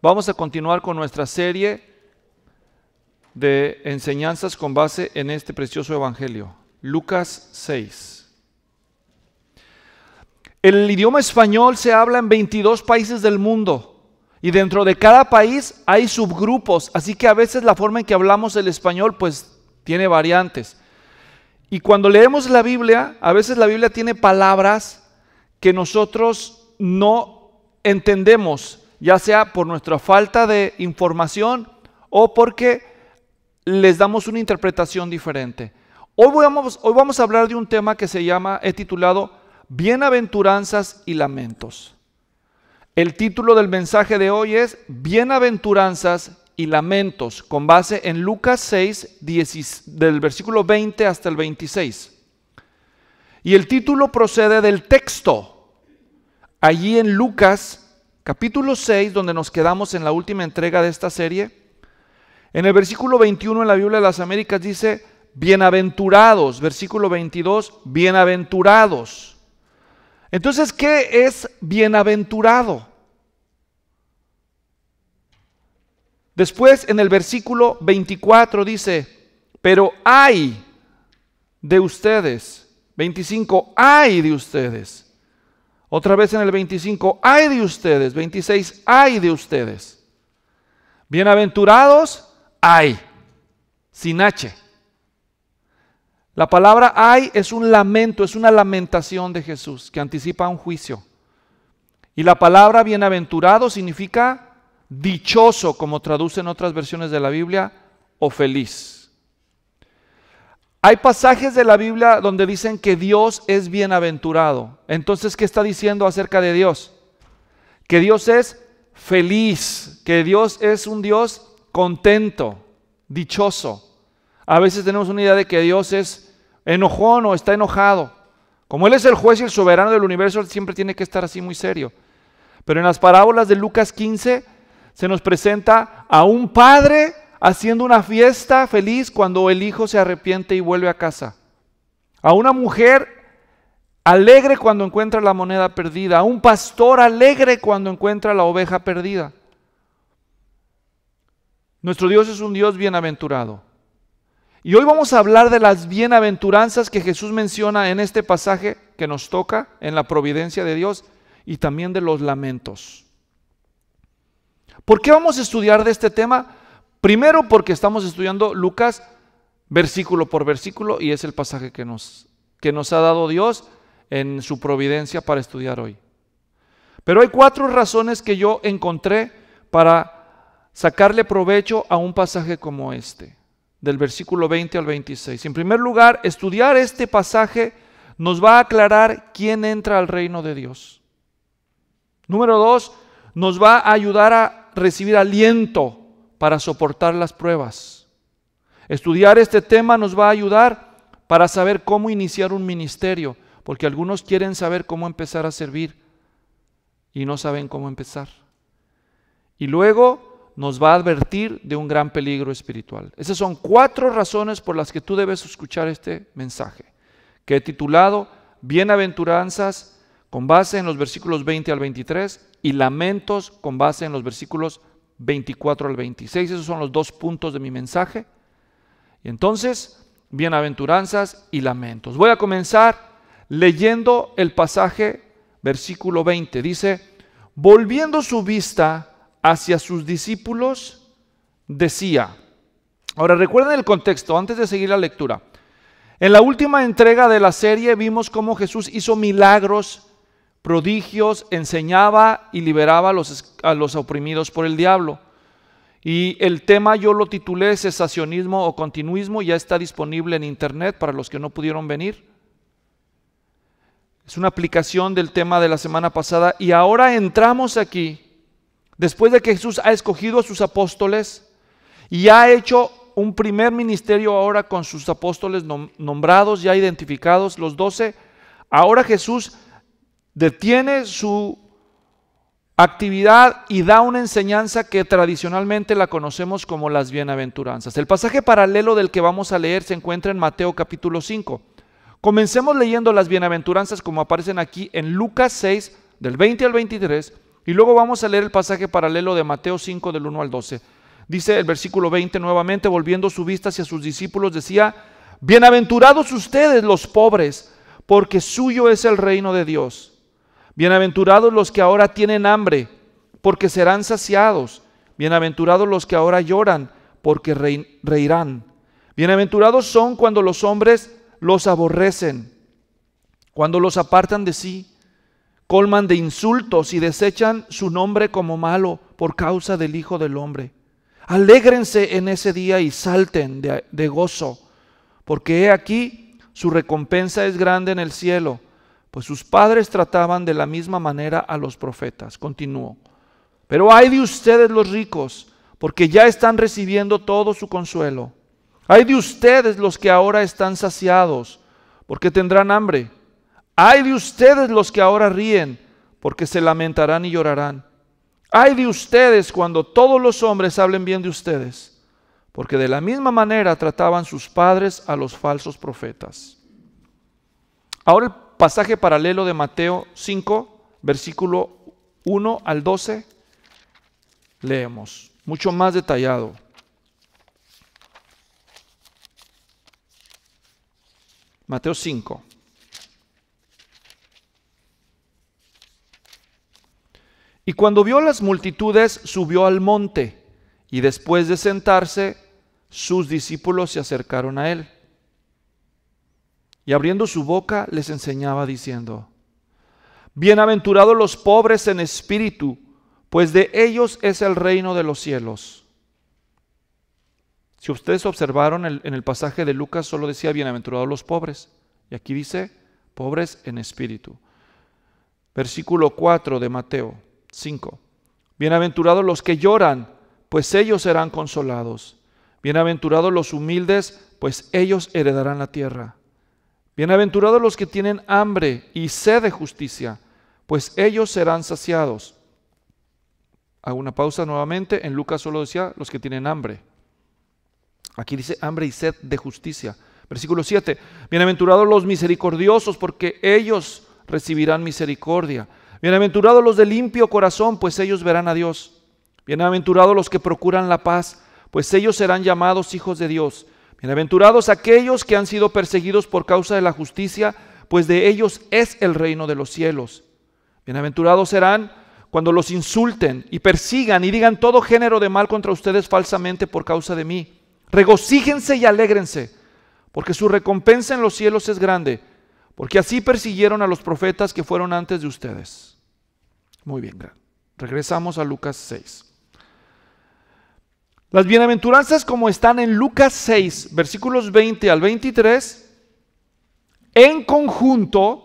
Vamos a continuar con nuestra serie de enseñanzas con base en este precioso Evangelio, Lucas 6. El idioma español se habla en 22 países del mundo y dentro de cada país hay subgrupos, así que a veces la forma en que hablamos el español pues tiene variantes. Y cuando leemos la Biblia, a veces la Biblia tiene palabras que nosotros no entendemos ya sea por nuestra falta de información o porque les damos una interpretación diferente. Hoy vamos, a hablar de un tema que se llama, he titulado Bienaventuranzas y Lamentos. El título del mensaje de hoy es Bienaventuranzas y Lamentos, con base en Lucas 6, del versículo 20 hasta el 26. Y el título procede del texto. Allí en Lucas capítulo 6, donde nos quedamos en la última entrega de esta serie, en el versículo 21 en la Biblia de las Américas dice, bienaventurados, versículo 22, bienaventurados. Entonces, ¿qué es bienaventurado? Después, en el versículo 24 dice, pero hay de ustedes, 25, hay de ustedes otra vez en el 25, hay de ustedes. 26, ay de ustedes. Bienaventurados, ay. Sin H. La palabra ay es un lamento, es una lamentación de Jesús que anticipa un juicio. Y la palabra bienaventurado significa dichoso, como traducen otras versiones de la Biblia, o feliz. Hay pasajes de la Biblia donde dicen que Dios es bienaventurado. Entonces, ¿qué está diciendo acerca de Dios? Que Dios es feliz, que Dios es un Dios contento, dichoso. A veces tenemos una idea de que Dios es enojón o está enojado. Como Él es el juez y el soberano del universo, siempre tiene que estar así muy serio. Pero en las parábolas de Lucas 15 se nos presenta a un padre haciendo una fiesta feliz cuando el hijo se arrepiente y vuelve a casa. A una mujer alegre cuando encuentra la moneda perdida. A un pastor alegre cuando encuentra la oveja perdida. Nuestro Dios es un Dios bienaventurado. Y hoy vamos a hablar de las bienaventuranzas que Jesús menciona en este pasaje que nos toca en la providencia de Dios y también de los lamentos. ¿Por qué vamos a estudiar de este tema? Primero porque estamos estudiando Lucas versículo por versículo y es el pasaje que nos, que nos ha dado Dios en su providencia para estudiar hoy. Pero hay cuatro razones que yo encontré para sacarle provecho a un pasaje como este, del versículo 20 al 26. En primer lugar, estudiar este pasaje nos va a aclarar quién entra al reino de Dios. Número dos, nos va a ayudar a recibir aliento para soportar las pruebas. Estudiar este tema nos va a ayudar para saber cómo iniciar un ministerio, porque algunos quieren saber cómo empezar a servir y no saben cómo empezar. Y luego nos va a advertir de un gran peligro espiritual. Esas son cuatro razones por las que tú debes escuchar este mensaje, que he titulado Bienaventuranzas con base en los versículos 20 al 23 y lamentos con base en los versículos 24 al 26. Esos son los dos puntos de mi mensaje. Y entonces, bienaventuranzas y lamentos. Voy a comenzar leyendo el pasaje, versículo 20. Dice, volviendo su vista hacia sus discípulos, decía, ahora recuerden el contexto antes de seguir la lectura. En la última entrega de la serie vimos cómo Jesús hizo milagros prodigios, enseñaba y liberaba a los, a los oprimidos por el diablo. Y el tema yo lo titulé Cesacionismo o Continuismo, ya está disponible en internet para los que no pudieron venir. Es una aplicación del tema de la semana pasada y ahora entramos aquí, después de que Jesús ha escogido a sus apóstoles y ha hecho un primer ministerio ahora con sus apóstoles nombrados, ya identificados, los doce, ahora Jesús detiene su actividad y da una enseñanza que tradicionalmente la conocemos como las bienaventuranzas. El pasaje paralelo del que vamos a leer se encuentra en Mateo capítulo 5. Comencemos leyendo las bienaventuranzas como aparecen aquí en Lucas 6, del 20 al 23, y luego vamos a leer el pasaje paralelo de Mateo 5, del 1 al 12. Dice el versículo 20 nuevamente, volviendo su vista hacia sus discípulos, decía, Bienaventurados ustedes los pobres, porque suyo es el reino de Dios. Bienaventurados los que ahora tienen hambre, porque serán saciados. Bienaventurados los que ahora lloran, porque reirán. Bienaventurados son cuando los hombres los aborrecen, cuando los apartan de sí, colman de insultos y desechan su nombre como malo por causa del Hijo del Hombre. Alégrense en ese día y salten de, de gozo, porque he aquí su recompensa es grande en el cielo pues sus padres trataban de la misma manera a los profetas. Continuó. Pero hay de ustedes los ricos, porque ya están recibiendo todo su consuelo. Hay de ustedes los que ahora están saciados, porque tendrán hambre. Hay de ustedes los que ahora ríen, porque se lamentarán y llorarán. Hay de ustedes cuando todos los hombres hablen bien de ustedes, porque de la misma manera trataban sus padres a los falsos profetas. Ahora el pasaje paralelo de Mateo 5, versículo 1 al 12, leemos, mucho más detallado. Mateo 5. Y cuando vio las multitudes, subió al monte, y después de sentarse, sus discípulos se acercaron a él y abriendo su boca les enseñaba diciendo, Bienaventurados los pobres en espíritu, pues de ellos es el reino de los cielos. Si ustedes observaron en el pasaje de Lucas solo decía bienaventurados los pobres, y aquí dice pobres en espíritu. Versículo 4 de Mateo 5. Bienaventurados los que lloran, pues ellos serán consolados. Bienaventurados los humildes, pues ellos heredarán la tierra. Bienaventurados los que tienen hambre y sed de justicia, pues ellos serán saciados. Hago una pausa nuevamente. En Lucas solo decía los que tienen hambre. Aquí dice hambre y sed de justicia. Versículo 7. Bienaventurados los misericordiosos, porque ellos recibirán misericordia. Bienaventurados los de limpio corazón, pues ellos verán a Dios. Bienaventurados los que procuran la paz, pues ellos serán llamados hijos de Dios. Bienaventurados aquellos que han sido perseguidos por causa de la justicia, pues de ellos es el reino de los cielos. Bienaventurados serán cuando los insulten y persigan y digan todo género de mal contra ustedes falsamente por causa de mí. Regocíjense y alégrense, porque su recompensa en los cielos es grande, porque así persiguieron a los profetas que fueron antes de ustedes. Muy bien, regresamos a Lucas 6. Las bienaventuranzas como están en Lucas 6, versículos 20 al 23, en conjunto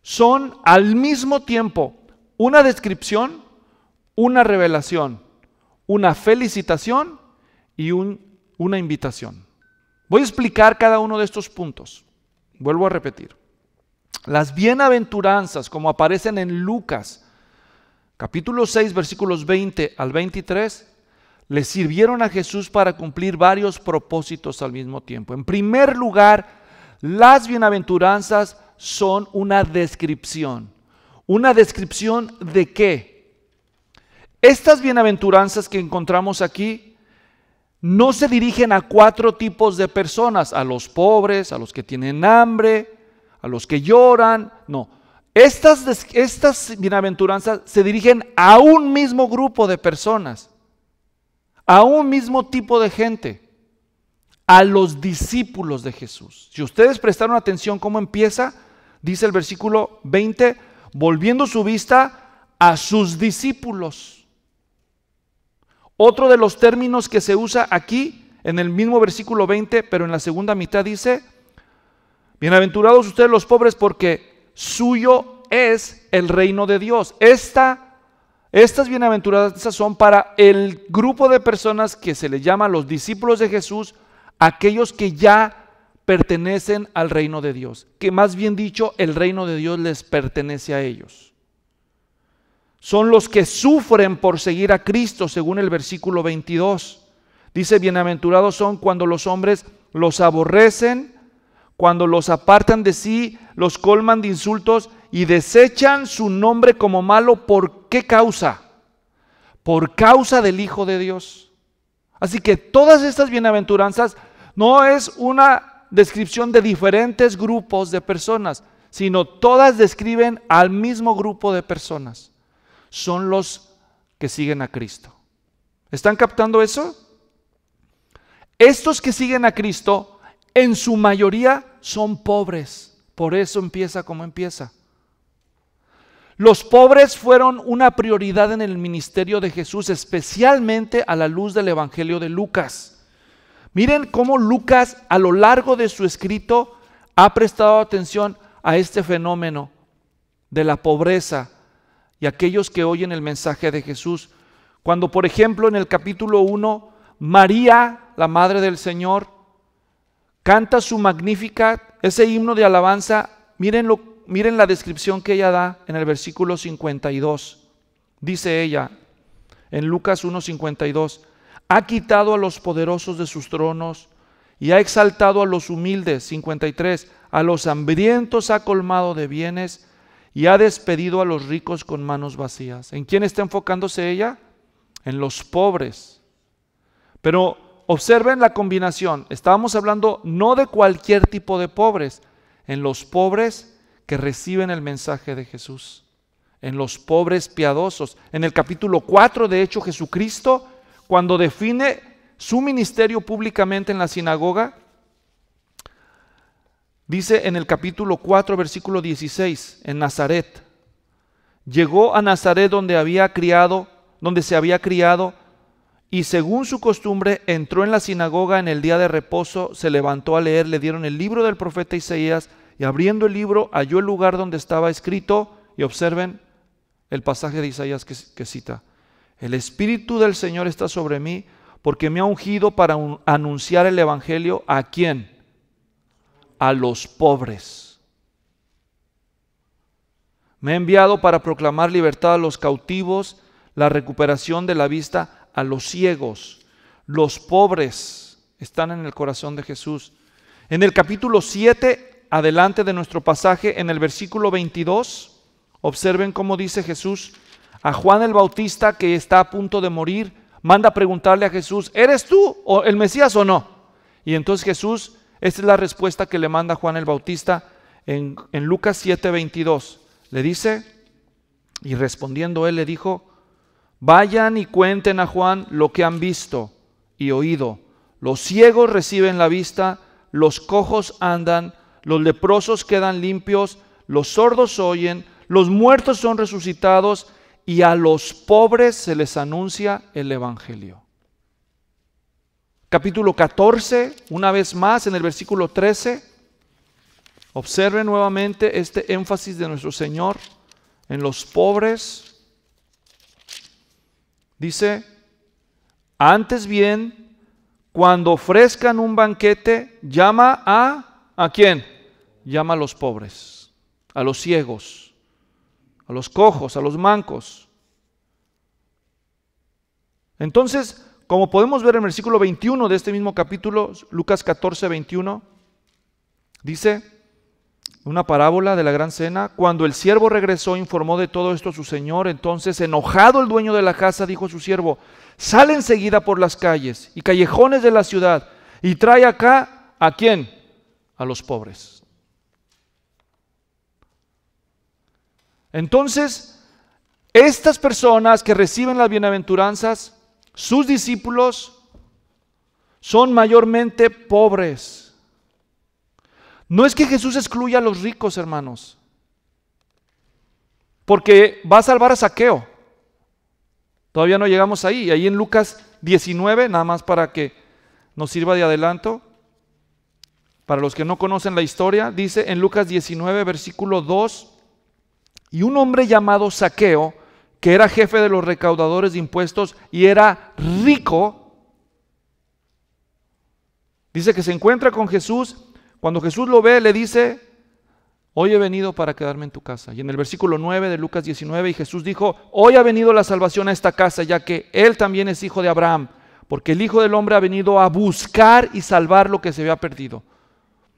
son al mismo tiempo una descripción, una revelación, una felicitación y una invitación. Voy a explicar cada uno de estos puntos. Vuelvo a repetir. Las bienaventuranzas, como aparecen en Lucas, capítulo 6, versículos 20 al 23, le sirvieron a Jesús para cumplir varios propósitos al mismo tiempo. En primer lugar, las bienaventuranzas son una descripción. ¿Una descripción de qué? Estas bienaventuranzas que encontramos aquí no se dirigen a cuatro tipos de personas, a los pobres, a los que tienen hambre, a los que lloran, no. Estas, estas bienaventuranzas se dirigen a un mismo grupo de personas a un mismo tipo de gente, a los discípulos de Jesús. Si ustedes prestaron atención cómo empieza, dice el versículo 20, volviendo su vista a sus discípulos. Otro de los términos que se usa aquí, en el mismo versículo 20, pero en la segunda mitad dice, bienaventurados ustedes los pobres porque suyo es el reino de Dios. Esta estas bienaventuranzas son para el grupo de personas que se les llama los discípulos de Jesús, aquellos que ya pertenecen al reino de Dios, que más bien dicho, el reino de Dios les pertenece a ellos. Son los que sufren por seguir a Cristo, según el versículo 22. Dice, bienaventurados son cuando los hombres los aborrecen, cuando los apartan de sí, los colman de insultos y desechan su nombre como malo por qué causa? Por causa del Hijo de Dios. Así que todas estas bienaventuranzas no es una descripción de diferentes grupos de personas, sino todas describen al mismo grupo de personas. Son los que siguen a Cristo. ¿Están captando eso? Estos que siguen a Cristo, en su mayoría son pobres. Por eso empieza como empieza. Los pobres fueron una prioridad en el ministerio de Jesús, especialmente a la luz del Evangelio de Lucas. Miren cómo Lucas a lo largo de su escrito ha prestado atención a este fenómeno de la pobreza y aquellos que oyen el mensaje de Jesús. Cuando, por ejemplo, en el capítulo 1, María, la Madre del Señor, canta su magnífica, ese himno de alabanza, miren lo miren la descripción que ella da en el versículo 52. Dice ella en Lucas 1:52, ha quitado a los poderosos de sus tronos y ha exaltado a los humildes, 53, a los hambrientos ha colmado de bienes y ha despedido a los ricos con manos vacías. ¿En quién está enfocándose ella? En los pobres. Pero observen la combinación. Estábamos hablando no de cualquier tipo de pobres, en los pobres que reciben el mensaje de Jesús, en los pobres piadosos. En el capítulo 4, de hecho, Jesucristo, cuando define su ministerio públicamente en la sinagoga, dice en el capítulo 4, versículo 16, en Nazaret, llegó a Nazaret donde había criado, donde se había criado, y según su costumbre entró en la sinagoga en el día de reposo, se levantó a leer, le dieron el libro del profeta Isaías, y abriendo el libro halló el lugar donde estaba escrito, y observen el pasaje de Isaías que, cita, el Espíritu del Señor está sobre mí porque me ha ungido para anunciar el Evangelio a quién? A los pobres. Me ha enviado para proclamar libertad a los cautivos, la recuperación de la vista a los ciegos. Los pobres están en el corazón de Jesús. En el capítulo 7 adelante de nuestro pasaje, en el versículo 22, observen cómo dice Jesús a Juan el Bautista que está a punto de morir, manda preguntarle a Jesús, ¿eres tú o el Mesías o no? Y entonces Jesús, esta es la respuesta que le manda Juan el Bautista en, en 7, 7:22. Le dice, y respondiendo él le dijo, vayan y cuenten a Juan lo que han visto y oído. Los ciegos reciben la vista, los cojos andan, los leprosos quedan limpios, los sordos oyen, los muertos son resucitados y a los pobres se les anuncia el Evangelio. Capítulo 14, una vez más en el versículo 13, observe nuevamente este énfasis de nuestro Señor en los pobres. Dice, antes bien, cuando ofrezcan un banquete, llama a ¿A quién? Llama a los pobres, a los ciegos, a los cojos, a los mancos. Entonces, como podemos ver en el versículo 21 de este mismo capítulo, Lucas 14, 21, dice una parábola de la gran cena, cuando el siervo regresó, informó de todo esto a su señor, entonces enojado el dueño de la casa, dijo a su siervo, sale enseguida por las calles y callejones de la ciudad y trae acá a quién, a los pobres. Entonces, estas personas que reciben las bienaventuranzas, sus discípulos, son mayormente pobres. No es que Jesús excluya a los ricos, hermanos, porque va a salvar a Saqueo. Todavía no llegamos ahí. Ahí en Lucas 19, nada más para que nos sirva de adelanto, para los que no conocen la historia, dice en Lucas 19, versículo 2, y un hombre llamado Saqueo, que era jefe de los recaudadores de impuestos y era rico, dice que se encuentra con Jesús, cuando Jesús lo ve le dice, hoy he venido para quedarme en tu casa. Y en el versículo 9 de Lucas 19, y Jesús dijo, hoy ha venido la salvación a esta casa, ya que él también es hijo de Abraham, porque el Hijo del Hombre ha venido a buscar y salvar lo que se había perdido.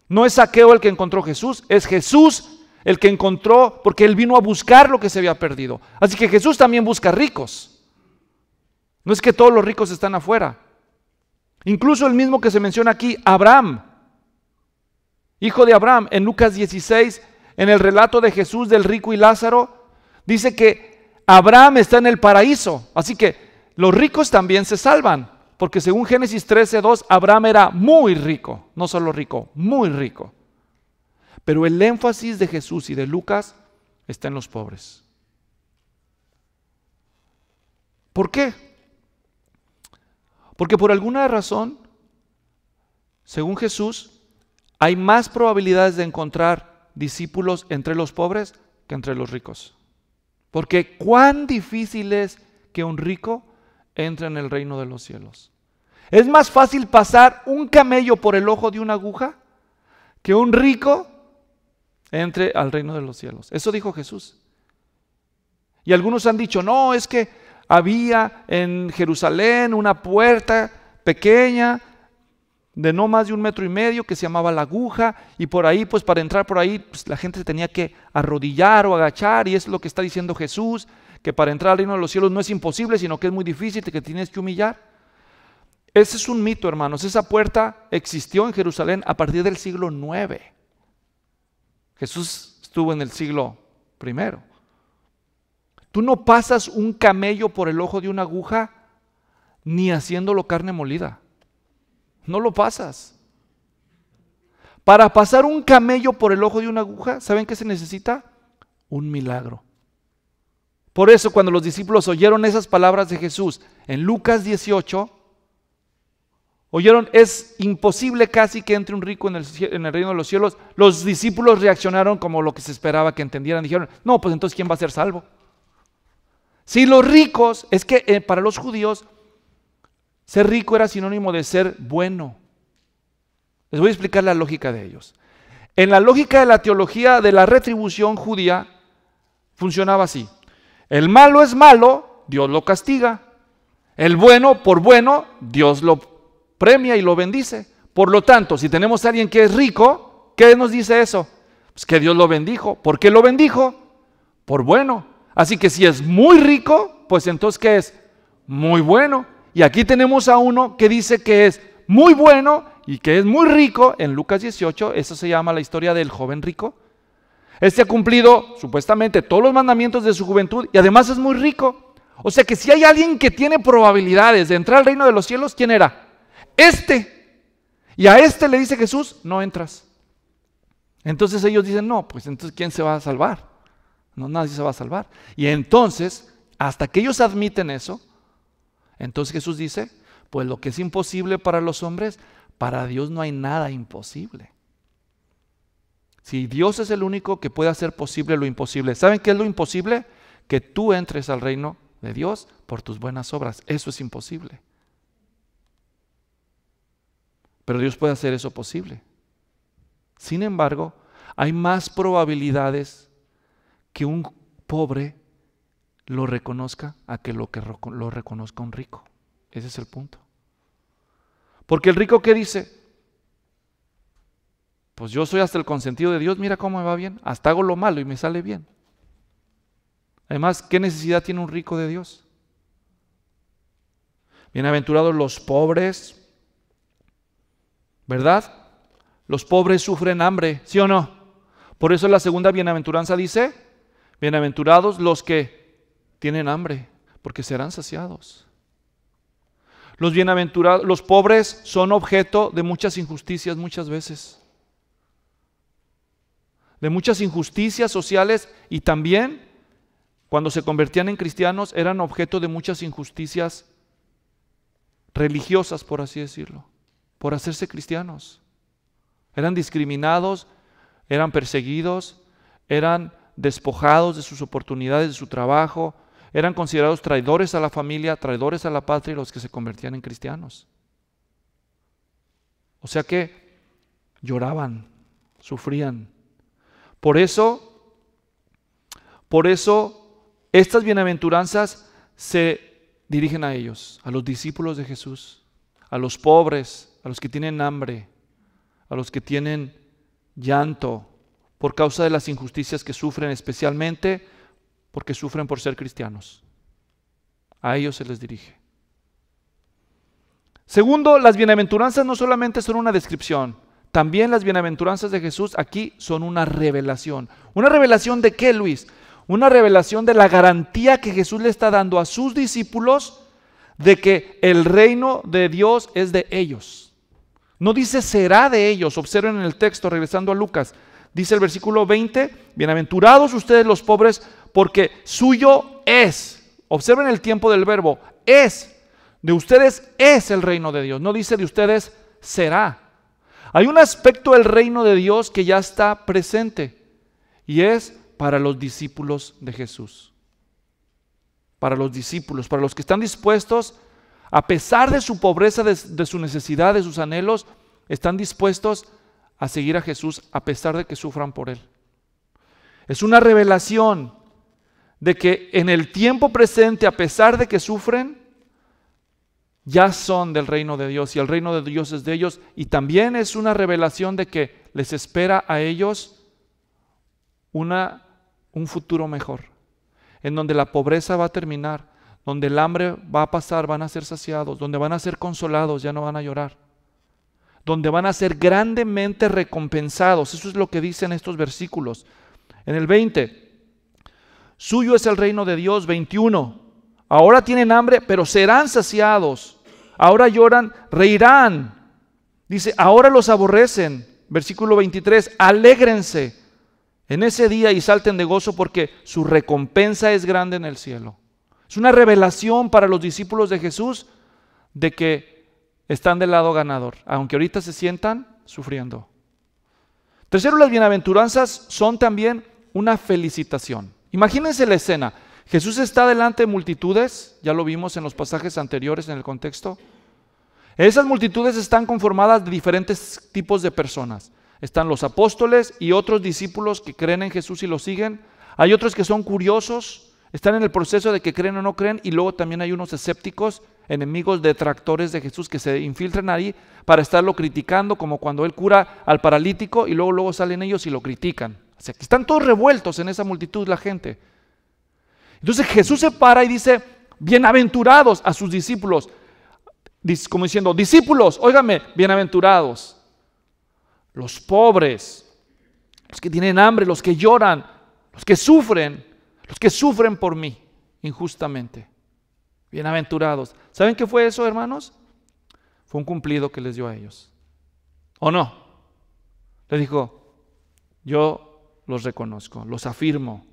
No es Saqueo el que encontró Jesús, es Jesús el que encontró, porque él vino a buscar lo que se había perdido. Así que Jesús también busca ricos. No es que todos los ricos están afuera. Incluso el mismo que se menciona aquí, Abraham, hijo de Abraham, en Lucas 16, en el relato de Jesús del rico y Lázaro, dice que Abraham está en el paraíso. Así que los ricos también se salvan. Porque según Génesis 2, Abraham era muy rico, no solo rico, muy rico. Pero el énfasis de Jesús y de Lucas está en los pobres. ¿Por qué? Porque por alguna razón, según Jesús, hay más probabilidades de encontrar discípulos entre los pobres que entre los ricos. Porque cuán difícil es que un rico entre en el reino de los cielos. ¿Es más fácil pasar un camello por el ojo de una aguja que un rico entre al reino de los cielos? Eso dijo Jesús. Y algunos han dicho, no, es que había en Jerusalén una puerta pequeña de no más de un metro y medio que se llamaba la aguja y por ahí, pues para entrar por ahí, pues, la gente tenía que arrodillar o agachar y es lo que está diciendo Jesús, que para entrar al reino de los cielos no es imposible, sino que es muy difícil, que tienes que humillar. Ese es un mito, hermanos. Esa puerta existió en Jerusalén a partir del siglo IX. Jesús estuvo en el siglo I. Tú no pasas un camello por el ojo de una aguja ni haciéndolo carne molida. No lo pasas. Para pasar un camello por el ojo de una aguja, ¿saben qué se necesita? Un milagro. Por eso cuando los discípulos oyeron esas palabras de Jesús en Lucas 18, Oyeron, es imposible casi que entre un rico en el, reino de los cielos. Los discípulos reaccionaron como lo que se esperaba que entendieran. Dijeron, no, pues entonces ¿quién va a ser salvo? Si los ricos, es que eh, para los judíos, ser rico era sinónimo de ser bueno. Les voy a explicar la lógica de ellos. En la lógica de la teología de la retribución judía, funcionaba así. El malo es malo, Dios lo castiga. El bueno por bueno, Dios lo premia y lo bendice. Por lo tanto, si tenemos a alguien que es rico, ¿qué nos dice eso? Pues que Dios lo bendijo. ¿Por qué lo bendijo? Por bueno. Así que si es muy rico, pues entonces ¿qué es? Muy bueno. Y aquí tenemos a uno que dice que es muy bueno y que es muy rico. En Lucas 18, eso se llama la historia del joven rico. Este ha cumplido supuestamente todos los mandamientos de su juventud y además es muy rico. O sea que si hay alguien que tiene probabilidades de entrar al reino de los cielos, ¿quién era? este. Y a este le dice Jesús, no entras. Entonces ellos dicen, no, pues entonces ¿quién se va a salvar? No, nadie se va a salvar. Y entonces, hasta que ellos admiten eso, entonces Jesús dice, pues lo que es imposible para los hombres, para Dios no hay nada imposible. Si Dios es el único que puede hacer posible lo imposible, ¿saben qué es lo imposible? Que tú entres al reino de Dios por tus buenas obras. Eso es imposible. Pero Dios puede hacer eso posible. Sin embargo, hay más probabilidades que un pobre lo reconozca a que lo, que lo reconozca un rico. Ese es el punto. Porque el rico ¿qué dice, pues yo soy hasta el consentido de Dios, mira cómo me va bien, hasta hago lo malo y me sale bien. Además, ¿qué necesidad tiene un rico de Dios? Bienaventurados los pobres, ¿Verdad? Los pobres sufren hambre, ¿sí o no? Por eso la segunda bienaventuranza dice, bienaventurados los que tienen hambre, porque serán saciados. Los bienaventurados, los pobres son objeto de muchas injusticias muchas veces. De muchas injusticias sociales y también cuando se convertían en cristianos eran objeto de muchas injusticias religiosas, por así decirlo por hacerse cristianos. Eran discriminados, eran perseguidos, eran despojados de sus oportunidades, de su trabajo, eran considerados traidores a la familia, traidores a la patria, los que se convertían en cristianos. O sea que lloraban, sufrían. Por eso, por eso estas bienaventuranzas se dirigen a ellos, a los discípulos de Jesús, a los pobres, a los que tienen hambre, a los que tienen llanto por causa de las injusticias que sufren, especialmente porque sufren por ser cristianos. A ellos se les dirige. Segundo, las bienaventuranzas no solamente son una descripción, también las bienaventuranzas de Jesús aquí son una revelación. ¿Una revelación de qué, Luis? Una revelación de la garantía que Jesús le está dando a sus discípulos de que el reino de Dios es de ellos. No dice será de ellos. Observen en el texto, regresando a Lucas. Dice el versículo 20, bienaventurados ustedes los pobres, porque suyo es. Observen el tiempo del verbo, es. De ustedes es el reino de Dios. No dice de ustedes será. Hay un aspecto del reino de Dios que ya está presente y es para los discípulos de Jesús. Para los discípulos, para los que están dispuestos a pesar de su pobreza, de, su necesidad, de sus anhelos, están dispuestos a seguir a Jesús a pesar de que sufran por Él. Es una revelación de que en el tiempo presente, a pesar de que sufren, ya son del reino de Dios y el reino de Dios es de ellos. Y también es una revelación de que les espera a ellos una, un futuro mejor, en donde la pobreza va a terminar, donde el hambre va a pasar, van a ser saciados, donde van a ser consolados, ya no van a llorar, donde van a ser grandemente recompensados. Eso es lo que dicen estos versículos. En el 20, suyo es el reino de Dios, 21. Ahora tienen hambre, pero serán saciados. Ahora lloran, reirán. Dice, ahora los aborrecen. Versículo 23, alégrense en ese día y salten de gozo porque su recompensa es grande en el cielo. Es una revelación para los discípulos de Jesús de que están del lado ganador, aunque ahorita se sientan sufriendo. Tercero, las bienaventuranzas son también una felicitación. Imagínense la escena. Jesús está delante de multitudes, ya lo vimos en los pasajes anteriores en el contexto. Esas multitudes están conformadas de diferentes tipos de personas. Están los apóstoles y otros discípulos que creen en Jesús y lo siguen. Hay otros que son curiosos, están en el proceso de que creen o no creen y luego también hay unos escépticos, enemigos, detractores de Jesús que se infiltran ahí para estarlo criticando, como cuando él cura al paralítico y luego, luego salen ellos y lo critican. están todos revueltos en esa multitud la gente. Entonces Jesús se para y dice, bienaventurados a sus discípulos, como diciendo, discípulos, óigame, bienaventurados, los pobres, los que tienen hambre, los que lloran, los que sufren, que sufren por mí injustamente. Bienaventurados. ¿Saben qué fue eso, hermanos? Fue un cumplido que les dio a ellos. ¿O no? le dijo, yo los reconozco, los afirmo.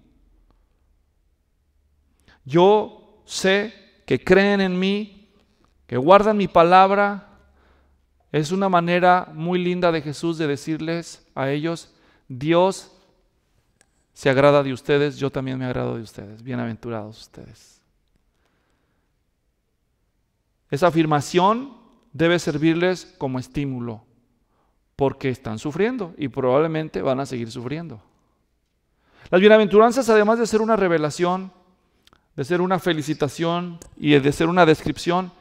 Yo sé que creen en mí, que guardan mi palabra. Es una manera muy linda de Jesús de decirles a ellos, Dios se agrada de ustedes, yo también me agrado de ustedes. Bienaventurados ustedes. Esa afirmación debe servirles como estímulo, porque están sufriendo y probablemente van a seguir sufriendo. Las bienaventuranzas, además de ser una revelación, de ser una felicitación y de ser una descripción,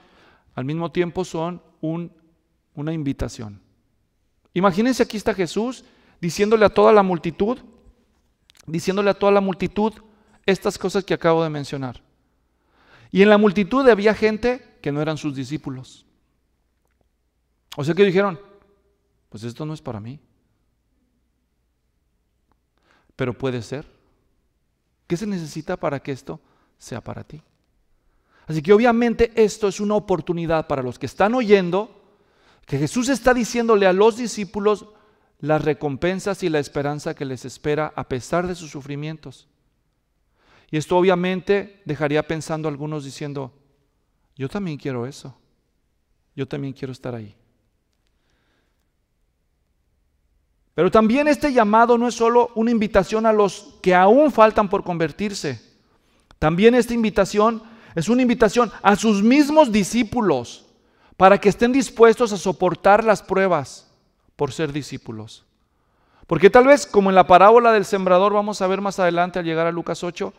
al mismo tiempo son una invitación. Imagínense aquí está Jesús diciéndole a toda la multitud, diciéndole a toda la multitud estas cosas que acabo de mencionar. Y en la multitud había gente que no eran sus discípulos. O sea que dijeron, pues esto no es para mí. Pero puede ser. ¿Qué se necesita para que esto sea para ti? Así que obviamente esto es una oportunidad para los que están oyendo, que Jesús está diciéndole a los discípulos, las recompensas y la esperanza que les espera a pesar de sus sufrimientos. Y esto obviamente dejaría pensando algunos diciendo, yo también quiero eso, yo también quiero estar ahí. Pero también este llamado no es solo una invitación a los que aún faltan por convertirse, también esta invitación es una invitación a sus mismos discípulos para que estén dispuestos a soportar las pruebas por ser discípulos. Porque tal vez, como en la parábola del sembrador, vamos a ver más adelante al llegar a Lucas 8,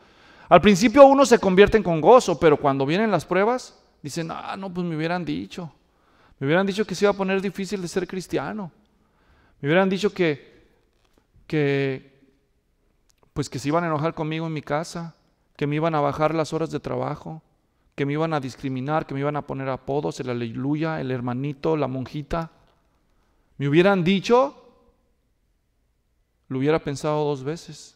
al principio uno se convierte con gozo, pero cuando vienen las pruebas, dicen, ah, no, pues me hubieran dicho. Me hubieran dicho que se iba a poner difícil de ser cristiano. Me hubieran dicho que, que, pues que se iban a enojar conmigo en mi casa, que me iban a bajar las horas de trabajo, que me iban a discriminar, que me iban a poner apodos, el aleluya, el hermanito, la monjita me hubieran dicho, lo hubiera pensado dos veces.